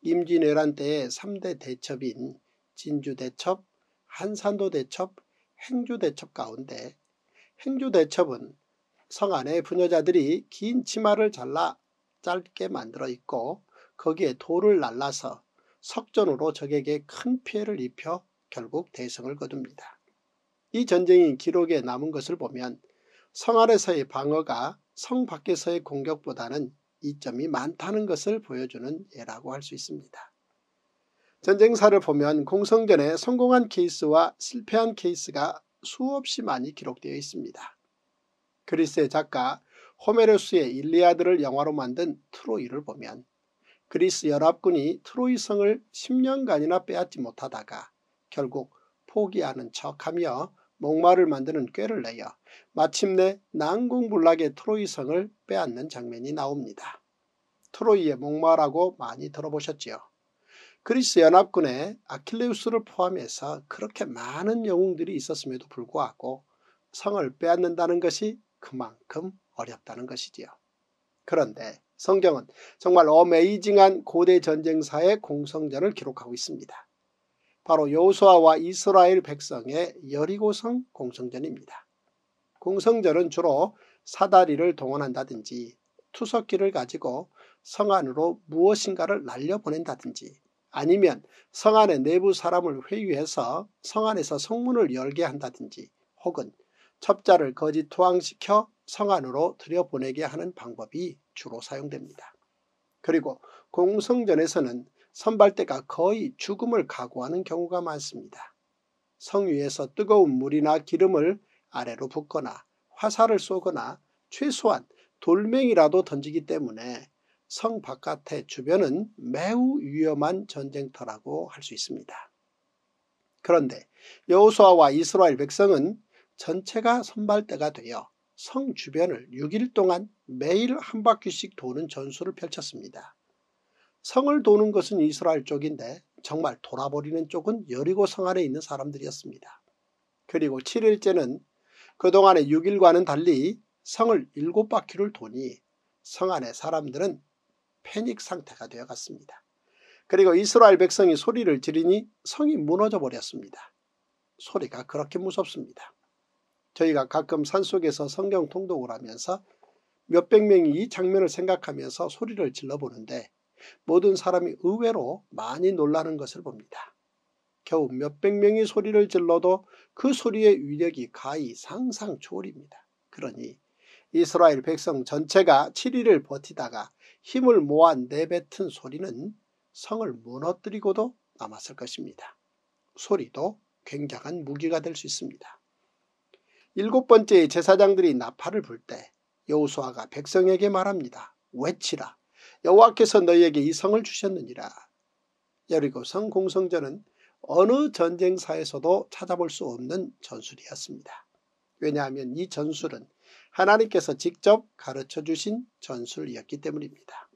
임진왜란 때의 3대 대첩인 진주대첩, 한산도대첩, 행주대첩 가운데 행주대첩은 성안에 부녀자들이 긴 치마를 잘라 짧게 만들어 있고 거기에 돌을 날라서 석전으로 적에게 큰 피해를 입혀 결국 대승을 거둡니다. 이 전쟁이 기록에 남은 것을 보면 성 안에서의 방어가 성 밖에서의 공격보다는 이점이 많다는 것을 보여주는 예라고 할 수 있습니다. 전쟁사를 보면 공성전에 성공한 케이스와 실패한 케이스가 수없이 많이 기록되어 있습니다. 그리스의 작가 호메로스의 일리아드를 영화로 만든 트로이를 보면 그리스 연합군이 트로이성을 10년간이나 빼앗지 못하다가 결국 포기하는 척하며 목마를 만드는 꾀를 내어 마침내 난공불락의 트로이성을 빼앗는 장면이 나옵니다. 트로이의 목마라고 많이 들어보셨지요. 그리스 연합군에 아킬레우스를 포함해서 그렇게 많은 영웅들이 있었음에도 불구하고 성을 빼앗는다는 것이 그만큼 어렵다는 것이지요. 그런데 성경은 정말 어메이징한 고대 전쟁사의 공성전을 기록하고 있습니다. 바로 요호수아와 이스라엘 백성의 여리고성 공성전입니다. 공성전은 주로 사다리를 동원한다든지 투석기를 가지고 성 안으로 무엇인가를 날려보낸다든지 아니면 성 안의 내부 사람을 회유해서 성 안에서 성문을 열게 한다든지 혹은 첩자를 거짓 투항시켜 성 안으로 들여보내게 하는 방법이 주로 사용됩니다. 그리고 공성전에서는 선발대가 거의 죽음을 각오하는 경우가 많습니다. 성 위에서 뜨거운 물이나 기름을 아래로 붓거나 화살을 쏘거나 최소한 돌멩이라도 던지기 때문에 성 바깥의 주변은 매우 위험한 전쟁터라고 할 수 있습니다. 그런데 여호수아와 이스라엘 백성은 전체가 선발대가 되어 성 주변을 6일 동안 매일 한 바퀴씩 도는 전술을 펼쳤습니다. 성을 도는 것은 이스라엘 쪽인데 정말 돌아버리는 쪽은 여리고 성 안에 있는 사람들이었습니다. 그리고 7일째는 그동안의 6일과는 달리 성을 7바퀴를 도니 성 안의 사람들은 패닉 상태가 되어갔습니다. 그리고 이스라엘 백성이 소리를 지르니 성이 무너져 버렸습니다. 소리가 그렇게 무섭습니다. 저희가 가끔 산속에서 성경 통독을 하면서 몇 백 명이 이 장면을 생각하면서 소리를 질러보는데 모든 사람이 의외로 많이 놀라는 것을 봅니다. 겨우 몇 백 명이 소리를 질러도 그 소리의 위력이 가히 상상 초월입니다. 그러니 이스라엘 백성 전체가 7일을 버티다가 힘을 모아 내뱉은 소리는 성을 무너뜨리고도 남았을 것입니다. 소리도 굉장한 무기가 될 수 있습니다. 일곱 번째 제사장들이 나팔을 불 때 여호수아가 백성에게 말합니다. 외치라. 여호와께서 너희에게 이 성을 주셨느니라. 여리고성 공성전은 어느 전쟁사에서도 찾아볼 수 없는 전술이었습니다. 왜냐하면 이 전술은 하나님께서 직접 가르쳐 주신 전술이었기 때문입니다.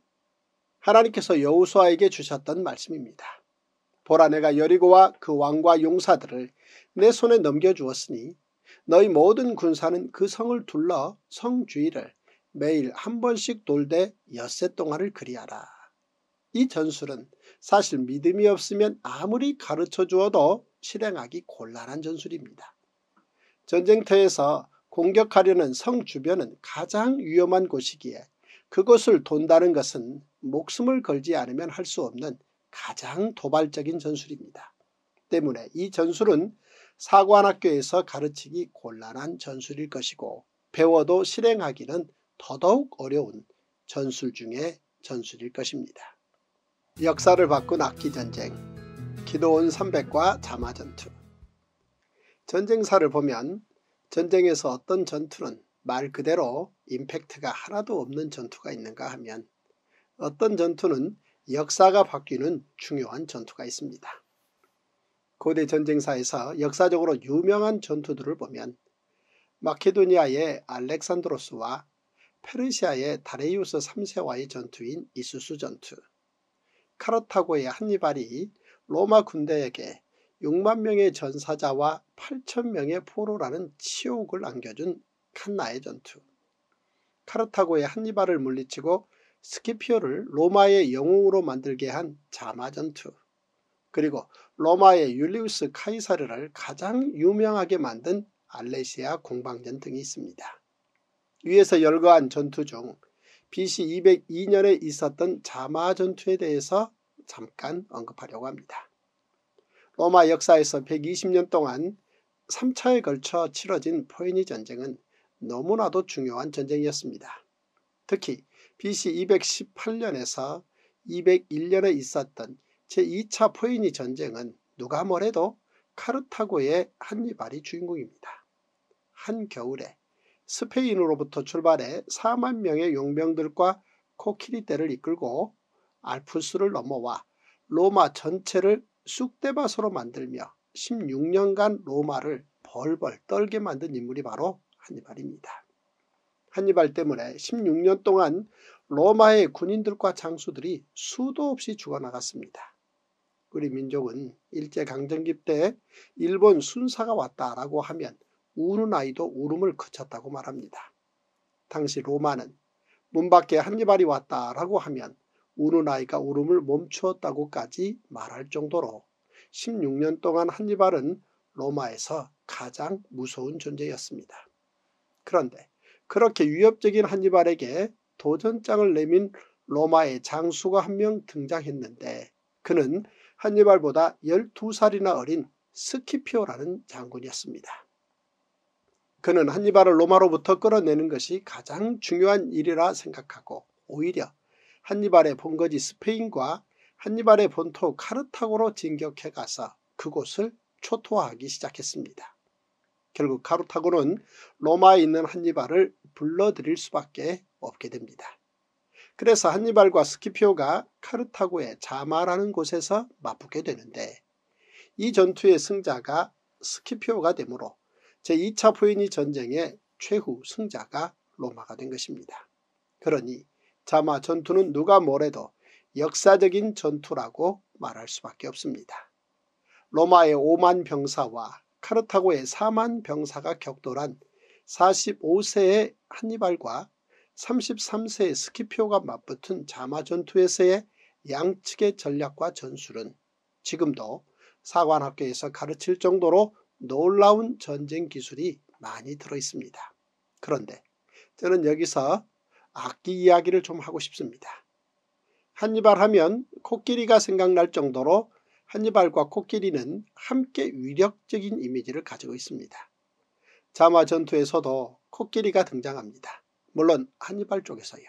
하나님께서 여호수아에게 주셨던 말씀입니다. 보라 내가 여리고와 그 왕과 용사들을 내 손에 넘겨주었으니 너희 모든 군사는 그 성을 둘러 성 주위를 매일 한 번씩 돌되 엿새 동안을 그리하라. 이 전술은 사실 믿음이 없으면 아무리 가르쳐 주어도 실행하기 곤란한 전술입니다. 전쟁터에서 공격하려는 성 주변은 가장 위험한 곳이기에 그것을 돈다는 것은 목숨을 걸지 않으면 할 수 없는 가장 도발적인 전술입니다. 때문에 이 전술은 사관학교에서 가르치기 곤란한 전술일 것이고 배워도 실행하기는 더더욱 어려운 전술 중의 전술일 것입니다. 역사를 바꾼 악기전쟁, 기도원 300과 자마전투 전쟁사를 보면 전쟁에서 어떤 전투는 말 그대로 임팩트가 하나도 없는 전투가 있는가 하면 어떤 전투는 역사가 바뀌는 중요한 전투가 있습니다. 고대 전쟁사에서 역사적으로 유명한 전투들을 보면 마케도니아의 알렉산드로스와 페르시아의 다레이우스 3세와의 전투인 이수수 전투, 카르타고의 한니발이 로마 군대에게 6만 명의 전사자와 8천 명의 포로라는 치욕을 안겨준 칸나의 전투, 카르타고의 한니발을 물리치고 스키피오를 로마의 영웅으로 만들게 한 자마 전투, 그리고 로마의 율리우스 카이사르를 가장 유명하게 만든 알레시아 공방전 등이 있습니다. 위에서 열거한 전투 중 BC 202년에 있었던 자마 전투에 대해서 잠깐 언급하려고 합니다. 로마 역사에서 120년 동안 3차에 걸쳐 치러진 포이니 전쟁은 너무나도 중요한 전쟁이었습니다. 특히 BC 218년에서 201년에 있었던 제2차 포이니 전쟁은 누가 뭐래도 카르타고의 한니발이 주인공입니다. 한겨울에 스페인으로부터 출발해 4만 명의 용병들과 코키리떼를 이끌고 알프스를 넘어와 로마 전체를 쑥대밭으로 만들며 16년간 로마를 벌벌 떨게 만든 인물이 바로 한니발입니다. 한니발 때문에 16년 동안 로마의 군인들과 장수들이 수도 없이 죽어나갔습니다. 우리 민족은 일제강점기 때 일본 순사가 왔다라고 하면 우는 아이도 울음을 그쳤다고 말합니다. 당시 로마는 문 밖에 한니발이 왔다라고 하면 우는 아이가 울음을 멈추었다고까지 말할 정도로 16년 동안 한니발은 로마에서 가장 무서운 존재였습니다. 그런데 그렇게 위협적인 한니발에게 도전장을 내민 로마의 장수가 한 명 등장했는데 그는 한니발보다 12살이나 어린 스키피오라는 장군이었습니다. 그는 한니발을 로마로부터 끌어내는 것이 가장 중요한 일이라 생각하고 오히려 한니발의 본거지 스페인과 한니발의 본토 카르타고로 진격해 가서 그곳을 초토화하기 시작했습니다. 결국 카르타고는 로마에 있는 한니발을 불러들일 수밖에 없게 됩니다. 그래서 한니발과 스키피오가 카르타고의 자마라는 곳에서 맞붙게 되는데 이 전투의 승자가 스키피오가 되므로 제2차 포인이 전쟁의 최후 승자가 로마가 된 것입니다. 그러니 자마 전투는 누가 뭐래도 역사적인 전투라고 말할 수밖에 없습니다. 로마의 5만 병사와 카르타고의 4만 병사가 격돌한 45세의 한니발과 33세의 스키피오가 맞붙은 자마 전투에서의 양측의 전략과 전술은 지금도 사관학교에서 가르칠 정도로 놀라운 전쟁 기술이 많이 들어있습니다. 그런데 저는 여기서 악기 이야기를 좀 하고 싶습니다. 한니발 하면 코끼리가 생각날 정도로 한니발과 코끼리는 함께 위력적인 이미지를 가지고 있습니다. 자마 전투에서도 코끼리가 등장합니다. 물론 한니발 쪽에서요.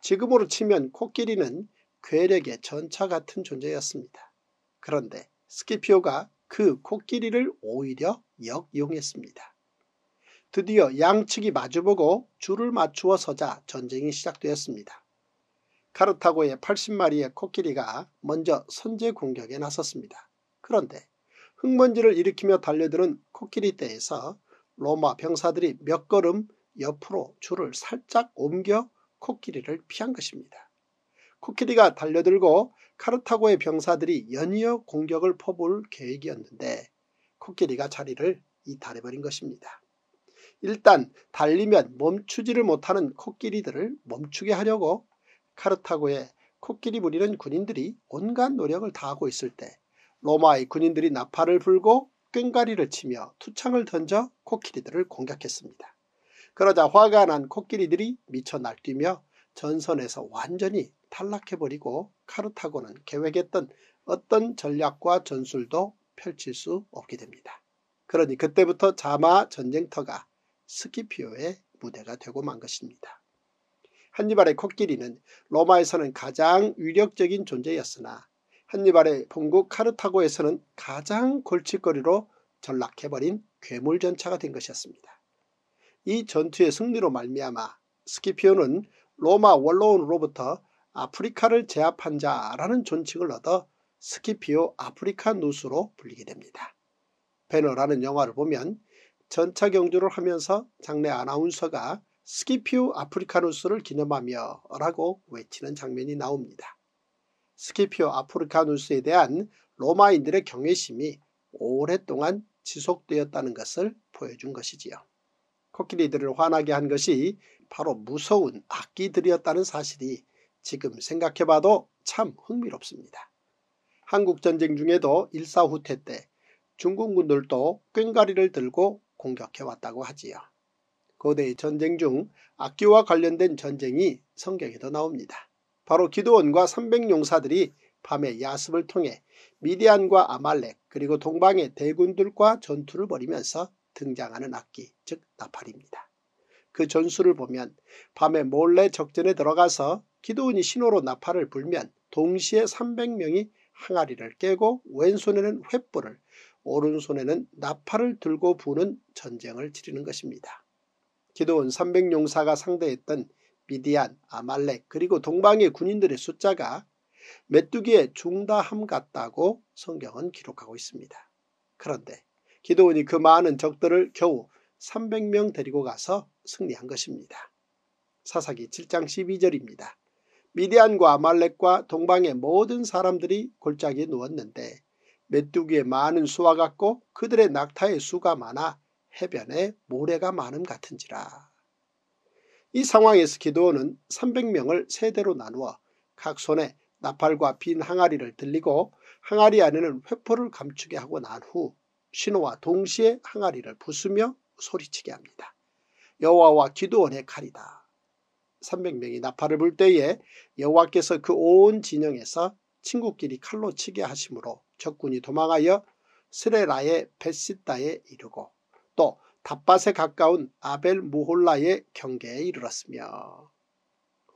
지금으로 치면 코끼리는 괴력의 전차 같은 존재였습니다. 그런데 스키피오가 그 코끼리를 오히려 역용했습니다. 드디어 양측이 마주보고 줄을 맞추어 서자 전쟁이 시작되었습니다. 카르타고의 80마리의 코끼리가 먼저 선제 공격에 나섰습니다. 그런데 흙먼지를 일으키며 달려드는 코끼리 떼에서 로마 병사들이 몇 걸음 옆으로 줄을 살짝 옮겨 코끼리를 피한 것입니다. 코끼리가 달려들고 카르타고의 병사들이 연이어 공격을 퍼부을 계획이었는데 코끼리가 자리를 이탈해버린 것입니다. 일단 달리면 멈추지를 못하는 코끼리들을 멈추게 하려고 카르타고의 코끼리 부리는 군인들이 온갖 노력을 다하고 있을 때 로마의 군인들이 나팔을 불고 꽹과리를 치며 투창을 던져 코끼리들을 공격했습니다. 그러자 화가 난 코끼리들이 미쳐 날뛰며 전선에서 완전히 탈락해버리고 카르타고는 계획했던 어떤 전략과 전술도 펼칠 수 없게 됩니다. 그러니 그때부터 자마 전쟁터가 스키피오의 무대가 되고 만 것입니다. 한니발의 코끼리는 로마에서는 가장 위력적인 존재였으나 한니발의 본국 카르타고에서는 가장 골칫거리로 전락해버린 괴물전차가 된 것이었습니다. 이 전투의 승리로 말미암아 스키피오는 로마 원로원으로부터 아프리카를 제압한 자라는 존칭을 얻어 스키피오 아프리카누수로 불리게 됩니다. 배너라는 영화를 보면 전차 경주를 하면서 장례 아나운서가 스키피오 아프리카누수를 기념하며 라고 외치는 장면이 나옵니다. 스키피오 아프리카누수에 대한 로마인들의 경외심이 오랫동안 지속되었다는 것을 보여준 것이지요. 코끼리들을 화나게 한 것이 바로 무서운 악기들이었다는 사실이 지금 생각해봐도 참 흥미롭습니다. 한국전쟁 중에도 일사후퇴 때 중국군들도 꽹가리를 들고 공격해왔다고 하지요. 고대의 전쟁 중 악기와 관련된 전쟁이 성경에도 나옵니다. 바로 기도원과 300용사들이 밤에 야습을 통해 미디안과 아말렉 그리고 동방의 대군들과 전투를 벌이면서 등장하는 악기 즉 나팔입니다. 그 전술을 보면 밤에 몰래 적전에 들어가서 기도원이 신호로 나팔을 불면 동시에 300명이 항아리를 깨고 왼손에는 횃불을 오른손에는 나팔을 들고 부는 전쟁을 치르는 것입니다. 기도원 300용사가 상대했던 미디안, 아말렉 그리고 동방의 군인들의 숫자가 메뚜기의 중다함 같다고 성경은 기록하고 있습니다. 그런데 기도원이 그 많은 적들을 겨우 300명 데리고 가서 승리한 것입니다. 사사기 7장 12절입니다. 미디안과 말렉과 동방의 모든 사람들이 골짜기에 누웠는데 메뚜기의 많은 수와 같고 그들의 낙타의 수가 많아 해변에 모래가 많음 같은지라. 이 상황에서 기도원은 300명을 세대로 나누어 각 손에 나팔과 빈 항아리를 들리고 항아리 안에는 회포를 감추게 하고 난후 신호와 동시에 항아리를 부수며 소리치게 합니다. 여호와와 기도원의 칼이다. 300명이 나팔을 불 때에 여호와께서 그 온 진영에서 친구끼리 칼로 치게 하심으로 적군이 도망하여 스레라의 베시다에 이르고 또 답밭에 가까운 아벨 무홀라의 경계에 이르렀으며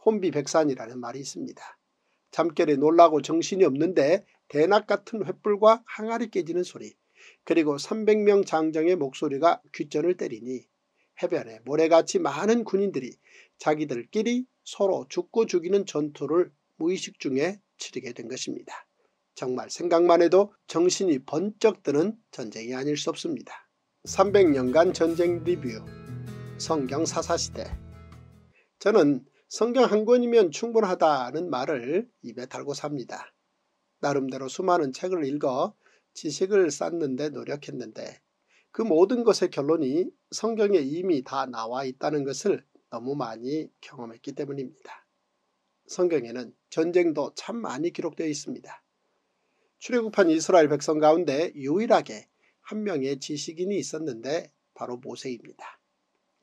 혼비백산이라는 말이 있습니다. 잠결에 놀라고 정신이 없는데 대낮 같은 횃불과 항아리 깨지는 소리 그리고 300명 장정의 목소리가 귀전을 때리니 해변에 모래같이 많은 군인들이 자기들끼리 서로 죽고 죽이는 전투를 무의식 중에 치르게 된 것입니다. 정말 생각만 해도 정신이 번쩍 드는 전쟁이 아닐 수 없습니다. 300년간 전쟁 리뷰 성경 사사시대 저는 성경 한 권이면 충분하다는 말을 입에 달고 삽니다. 나름대로 수많은 책을 읽어 지식을 쌓는데 노력했는데 그 모든 것의 결론이 성경에 이미 다 나와 있다는 것을 너무 많이 경험했기 때문입니다. 성경에는 전쟁도 참 많이 기록되어 있습니다. 출애굽한 이스라엘 백성 가운데 유일하게 한 명의 지식인이 있었는데 바로 모세입니다.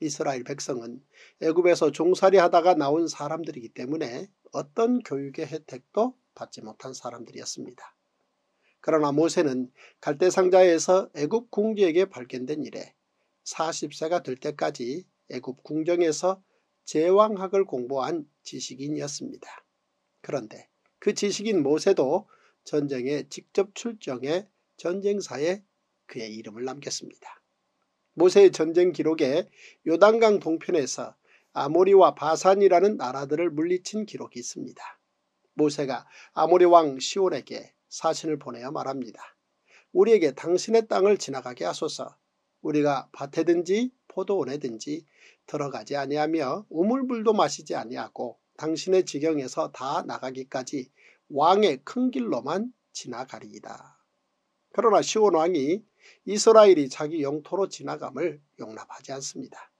이스라엘 백성은 애굽에서 종살이 하다가 나온 사람들이기 때문에 어떤 교육의 혜택도 받지 못한 사람들이었습니다. 그러나 모세는 갈대 상자에서 애굽 궁지에게 발견된 이래 40세가 될 때까지 애굽 궁정에서 제왕학을 공부한 지식인이었습니다. 그런데 그 지식인 모세도 전쟁에 직접 출정해 전쟁사에 그의 이름을 남겼습니다. 모세의 전쟁 기록에 요단강 동편에서 아모리와 바산이라는 나라들을 물리친 기록이 있습니다. 모세가 아모리 왕 시온에게 사신을 보내야 말합니다. 우리에게 당신의 땅을 지나가게 하소서 우리가 밭에든지 포도원에든지 들어가지 아니하며 우물불도 마시지 아니하고 당신의 지경에서 다 나가기까지 왕의 큰 길로만 지나가리이다. 그러나 시온 왕이 이스라엘이 자기 영토로 지나감을 용납하지 않습니다.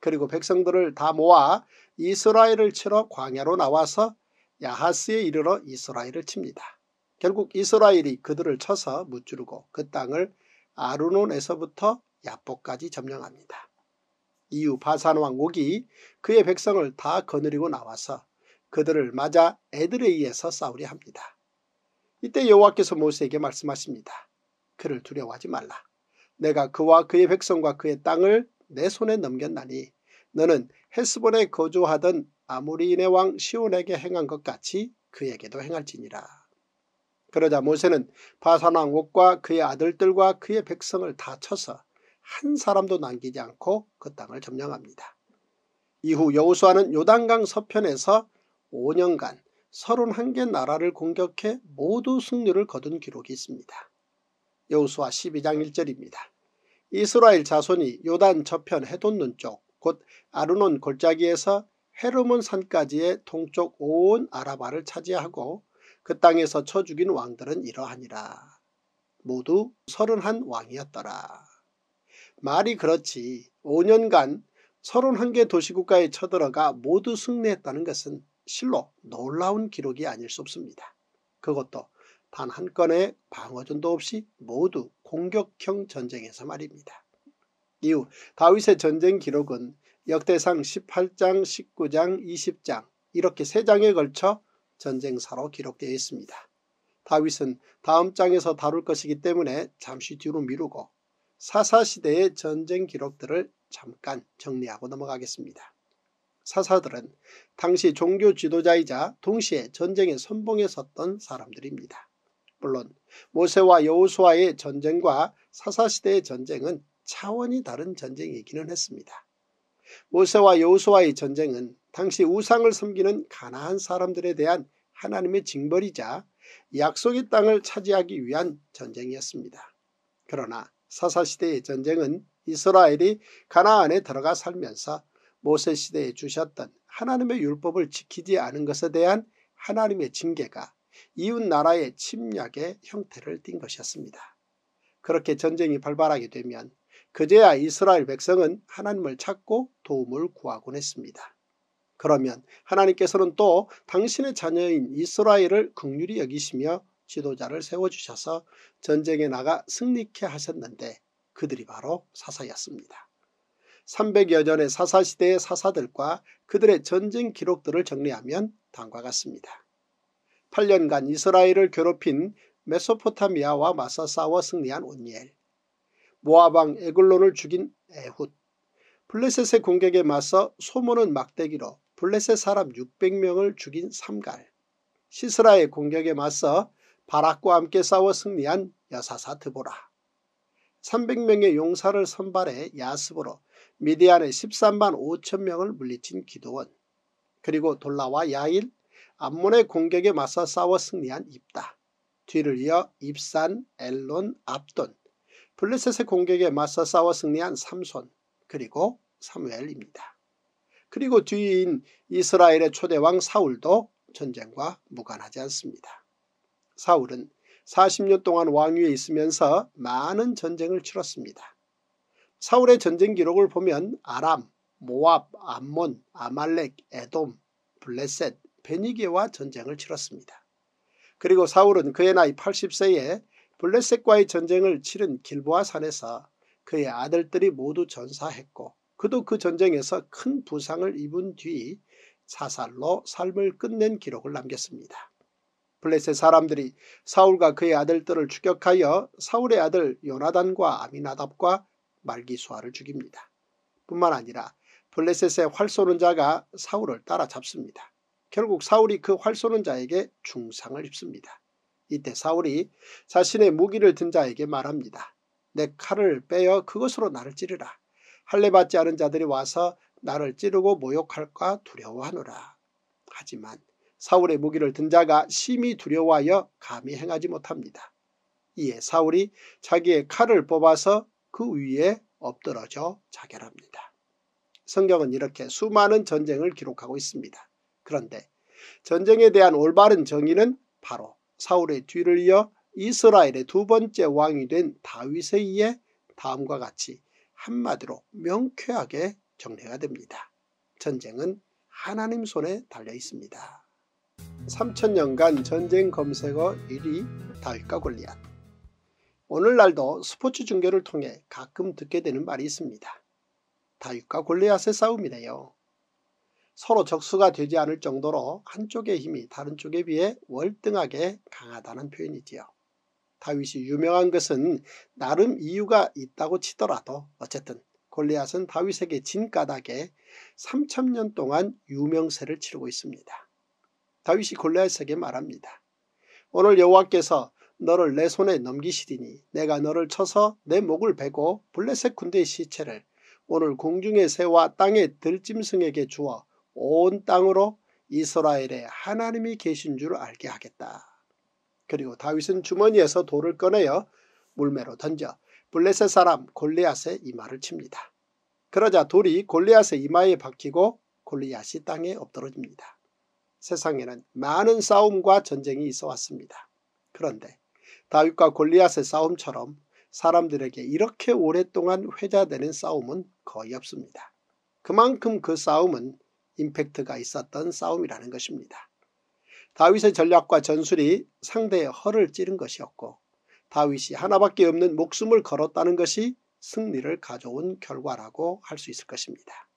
그리고 백성들을 다 모아 이스라엘을 치러 광야로 나와서 야하스에 이르러 이스라엘을 칩니다. 결국 이스라엘이 그들을 쳐서 무찌르고 그 땅을 아르논에서부터 야포까지 점령합니다. 이후 바산 왕국이 그의 백성을 다 거느리고 나와서 그들을 맞아 에드레이에서 싸우려 합니다. 이때 여호와께서 모세에게 말씀하십니다. 그를 두려워하지 말라. 내가 그와 그의 백성과 그의 땅을 내 손에 넘겼나니 너는 헬스본에 거주하던 아무리인의왕 시온에게 행한 것 같이 그에게도 행할지니라. 그러자 모세는 바산왕 옥과 그의 아들들과 그의 백성을 다 쳐서 한 사람도 남기지 않고 그 땅을 점령합니다. 이후 여호수아는 요단강 서편에서 5년간 31개 나라를 공격해 모두 승리를 거둔 기록이 있습니다. 여호수아 12장 1절입니다. 이스라엘 자손이 요단 저편 해돋눈쪽곧 아르논 골짜기에서 헤르몬 산까지의 동쪽 온 아라바를 차지하고 그 땅에서 쳐 죽인 왕들은 이러하니라. 모두 서른한 왕이었더라. 말이 그렇지 5년간 서른한 개 도시국가에 쳐들어가 모두 승리했다는 것은 실로 놀라운 기록이 아닐 수 없습니다. 그것도 단 한 건의 방어전도 없이 모두 공격형 전쟁에서 말입니다. 이후 다윗의 전쟁 기록은 역대상 18장, 19장, 20장 이렇게 세장에 걸쳐 전쟁사로 기록되어 있습니다. 다윗은 다음 장에서 다룰 것이기 때문에 잠시 뒤로 미루고 사사시대의 전쟁 기록들을 잠깐 정리하고 넘어가겠습니다. 사사들은 당시 종교 지도자이자 동시에 전쟁의 선봉에 섰던 사람들입니다. 물론 모세와 여호수아의 전쟁과 사사시대의 전쟁은 차원이 다른 전쟁이기는 했습니다. 모세와 여호수아의 전쟁은 당시 우상을 섬기는 가나안 사람들에 대한 하나님의 징벌이자 약속의 땅을 차지하기 위한 전쟁이었습니다. 그러나 사사시대의 전쟁은 이스라엘이 가나안에 들어가 살면서 모세시대에 주셨던 하나님의 율법을 지키지 않은 것에 대한 하나님의 징계가 이웃나라의 침략의 형태를 띈 것이었습니다. 그렇게 전쟁이 발발하게 되면 그제야 이스라엘 백성은 하나님을 찾고 도움을 구하곤 했습니다. 그러면 하나님께서는 또 당신의 자녀인 이스라엘을 극률이 여기시며 지도자를 세워주셔서 전쟁에 나가 승리케 하셨는데 그들이 바로 사사였습니다. 300여 년의 사사시대의 사사들과 그들의 전쟁 기록들을 정리하면 다음과 같습니다. 8년간 이스라엘을 괴롭힌 메소포타미아와 맞서 싸워 승리한 온니엘, 모아방 에글론을 죽인 에훗, 블레셋의 공격에 맞서 소문은 막대기로 블레셋 사람 600명을 죽인 삼갈, 시스라의 공격에 맞서 바락과 함께 싸워 승리한 여사사드보라. 300명의 용사를 선발해 야습으로 미디안의 13만 5천명을 물리친 기도원, 그리고 돌라와 야일, 암몬의 공격에 맞서 싸워 승리한 입다. 뒤를 이어 입산, 엘론, 압돈, 블레셋의 공격에 맞서 싸워 승리한 삼손, 그리고 사무엘입니다. 그리고 뒤인 이스라엘의 초대왕 사울도 전쟁과 무관하지 않습니다. 사울은 40년 동안 왕위에 있으면서 많은 전쟁을 치렀습니다. 사울의 전쟁 기록을 보면 아람, 모압, 암몬, 아말렉, 에돔, 블레셋, 베니게와 전쟁을 치렀습니다. 그리고 사울은 그의 나이 80세에 블레셋과의 전쟁을 치른 길보아 산에서 그의 아들들이 모두 전사했고 그도 그 전쟁에서 큰 부상을 입은 뒤자살로 삶을 끝낸 기록을 남겼습니다. 블레셋 사람들이 사울과 그의 아들들을 추격하여 사울의 아들 요나단과 아미나답과 말기수아를 죽입니다. 뿐만 아니라 블레셋의 활 쏘는 자가 사울을 따라잡습니다. 결국 사울이 그 활 쏘는 자에게 중상을 입습니다. 이때 사울이 자신의 무기를 든 자에게 말합니다. 내 칼을 빼어 그것으로 나를 찌르라. 할례받지 않은 자들이 와서 나를 찌르고 모욕할까 두려워하노라. 하지만 사울의 무기를 든 자가 심히 두려워하여 감히 행하지 못합니다. 이에 사울이 자기의 칼을 뽑아서 그 위에 엎드러져 자결합니다. 성경은 이렇게 수많은 전쟁을 기록하고 있습니다. 그런데 전쟁에 대한 올바른 정의는 바로 사울의 뒤를 이어 이스라엘의 두 번째 왕이 된 다윗에 의해 다음과 같이 한마디로 명쾌하게 정리가 됩니다. 전쟁은 하나님 손에 달려 있습니다. 3 0 0 0년간 전쟁 검색어 1위 다윗과 골리앗 오늘날도 스포츠 중계를 통해 가끔 듣게 되는 말이 있습니다. 다윗과 골리앗의 싸움이네요. 서로 적수가 되지 않을 정도로 한쪽의 힘이 다른 쪽에 비해 월등하게 강하다는 표현이지요. 다윗이 유명한 것은 나름 이유가 있다고 치더라도 어쨌든 골리앗은 다윗에게 진 까닭에 3천년 동안 유명세를 치르고 있습니다. 다윗이 골리앗에게 말합니다. 오늘 여호와께서 너를 내 손에 넘기시리니 내가 너를 쳐서 내 목을 베고 블레셋 군대의 시체를 오늘 공중의 새와 땅의 들짐승에게 주어 온 땅으로 이스라엘의 하나님이 계신 줄 알게 하겠다. 그리고 다윗은 주머니에서 돌을 꺼내어 물매로 던져 블레셋 사람 골리앗의 이마를 칩니다. 그러자 돌이 골리앗의 이마에 박히고 골리앗이 땅에 엎드러집니다. 세상에는 많은 싸움과 전쟁이 있어 왔습니다. 그런데 다윗과 골리앗의 싸움처럼 사람들에게 이렇게 오랫동안 회자되는 싸움은 거의 없습니다. 그만큼 그 싸움은 임팩트가 있었던 싸움이라는 것입니다. 다윗의 전략과 전술이 상대의 허를 찌른 것이었고 다윗이 하나밖에 없는 목숨을 걸었다는 것이 승리를 가져온 결과라고 할 수 있을 것입니다.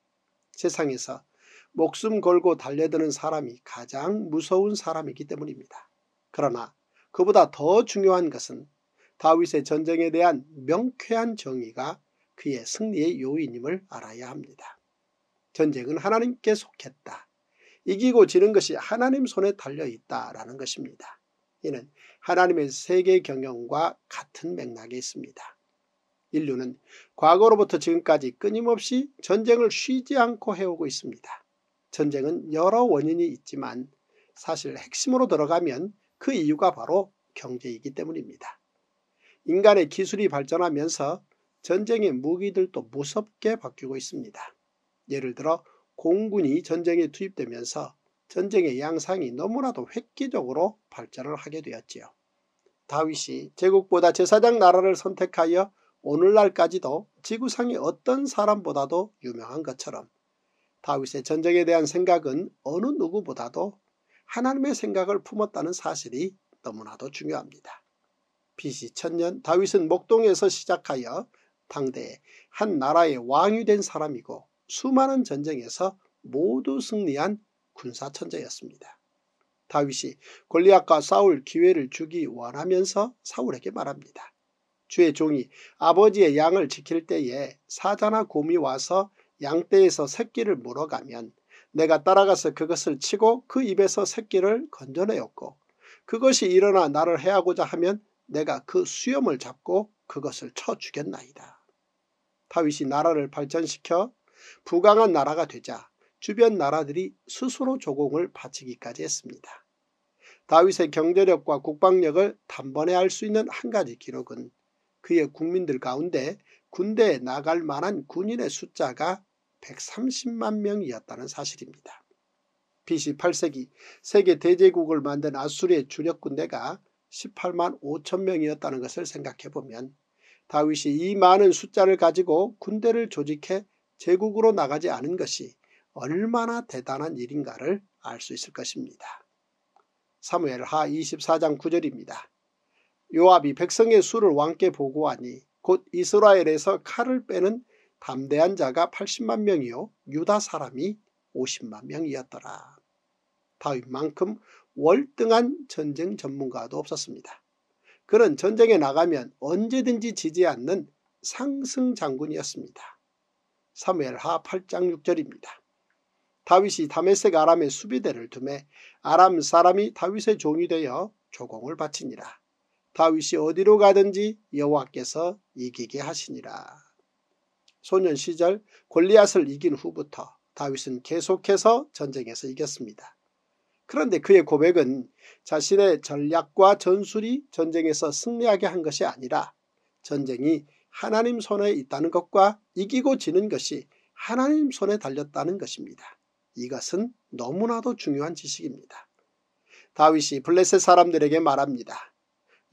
세상에서 목숨 걸고 달려드는 사람이 가장 무서운 사람이기 때문입니다. 그러나 그보다 더 중요한 것은 다윗의 전쟁에 대한 명쾌한 정의가 그의 승리의 요인임을 알아야 합니다. 전쟁은 하나님께 속했다. 이기고 지는 것이 하나님 손에 달려있다라는 것입니다. 이는 하나님의 세계 경영과 같은 맥락에 있습니다. 인류는 과거로부터 지금까지 끊임없이 전쟁을 쉬지 않고 해오고 있습니다. 전쟁은 여러 원인이 있지만 사실 핵심으로 들어가면 그 이유가 바로 경제이기 때문입니다. 인간의 기술이 발전하면서 전쟁의 무기들도 무섭게 바뀌고 있습니다. 예를 들어 공군이 전쟁에 투입되면서 전쟁의 양상이 너무나도 획기적으로 발전을 하게 되었지요. 다윗이 제국보다 제사장 나라를 선택하여 오늘날까지도 지구상의 어떤 사람보다도 유명한 것처럼 다윗의 전쟁에 대한 생각은 어느 누구보다도 하나님의 생각을 품었다는 사실이 너무나도 중요합니다. BC 천년 다윗은 목동에서 시작하여 당대에 한 나라의 왕이 된 사람이고 수많은 전쟁에서 모두 승리한 군사 천재였습니다. 다윗이 골리앗과 싸울 기회를 주기 원하면서 사울에게 말합니다. 주의 종이 아버지의 양을 지킬 때에 사자나 곰이 와서 양떼에서 새끼를 물어가면 내가 따라가서 그것을 치고 그 입에서 새끼를 건져내었고 그것이 일어나 나를 해하고자 하면 내가 그 수염을 잡고 그것을 쳐 죽였나이다. 다윗이 나라를 발전시켜 부강한 나라가 되자 주변 나라들이 스스로 조공을 바치기까지 했습니다. 다윗의 경제력과 국방력을 단번에 알 수 있는 한 가지 기록은 그의 국민들 가운데 군대에 나갈 만한 군인의 숫자가 130만 명이었다는 사실입니다. BC 8세기 세계 대제국을 만든 아수리의 주력군대가 18만 5천 명이었다는 것을 생각해보면 다윗이 이 많은 숫자를 가지고 군대를 조직해 제국으로 나가지 않은 것이 얼마나 대단한 일인가를 알 수 있을 것입니다. 사무엘 하 24장 9절입니다. 요압이 백성의 수를 왕께 보고하니 곧 이스라엘에서 칼을 빼는 담대한 자가 80만 명이요 유다 사람이 50만 명이었더라. 다윗만큼 월등한 전쟁 전문가도 없었습니다. 그는 전쟁에 나가면 언제든지 지지 않는 상승 장군이었습니다. 사무엘하 8장 6절입니다. 다윗이 다메섹 아람의 수비대를 둠에 아람 사람이 다윗의 종이 되어 조공을 바치니라. 다윗이 어디로 가든지 여호와께서 이기게 하시니라. 소년 시절 골리앗을 이긴 후부터 다윗은 계속해서 전쟁에서 이겼습니다. 그런데 그의 고백은 자신의 전략과 전술이 전쟁에서 승리하게 한 것이 아니라 전쟁이 하나님 손에 있다는 것과 이기고 지는 것이 하나님 손에 달렸다는 것입니다. 이것은 너무나도 중요한 지식입니다. 다윗이 블레셋 사람들에게 말합니다.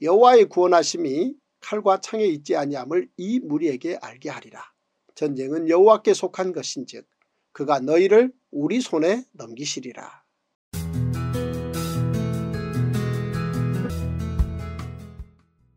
여호와의 구원하심이 칼과 창에 있지 아니함을 이 무리에게 알게 하리라. 전쟁은 여호와께 속한 것인즉 그가 너희를 우리 손에 넘기시리라.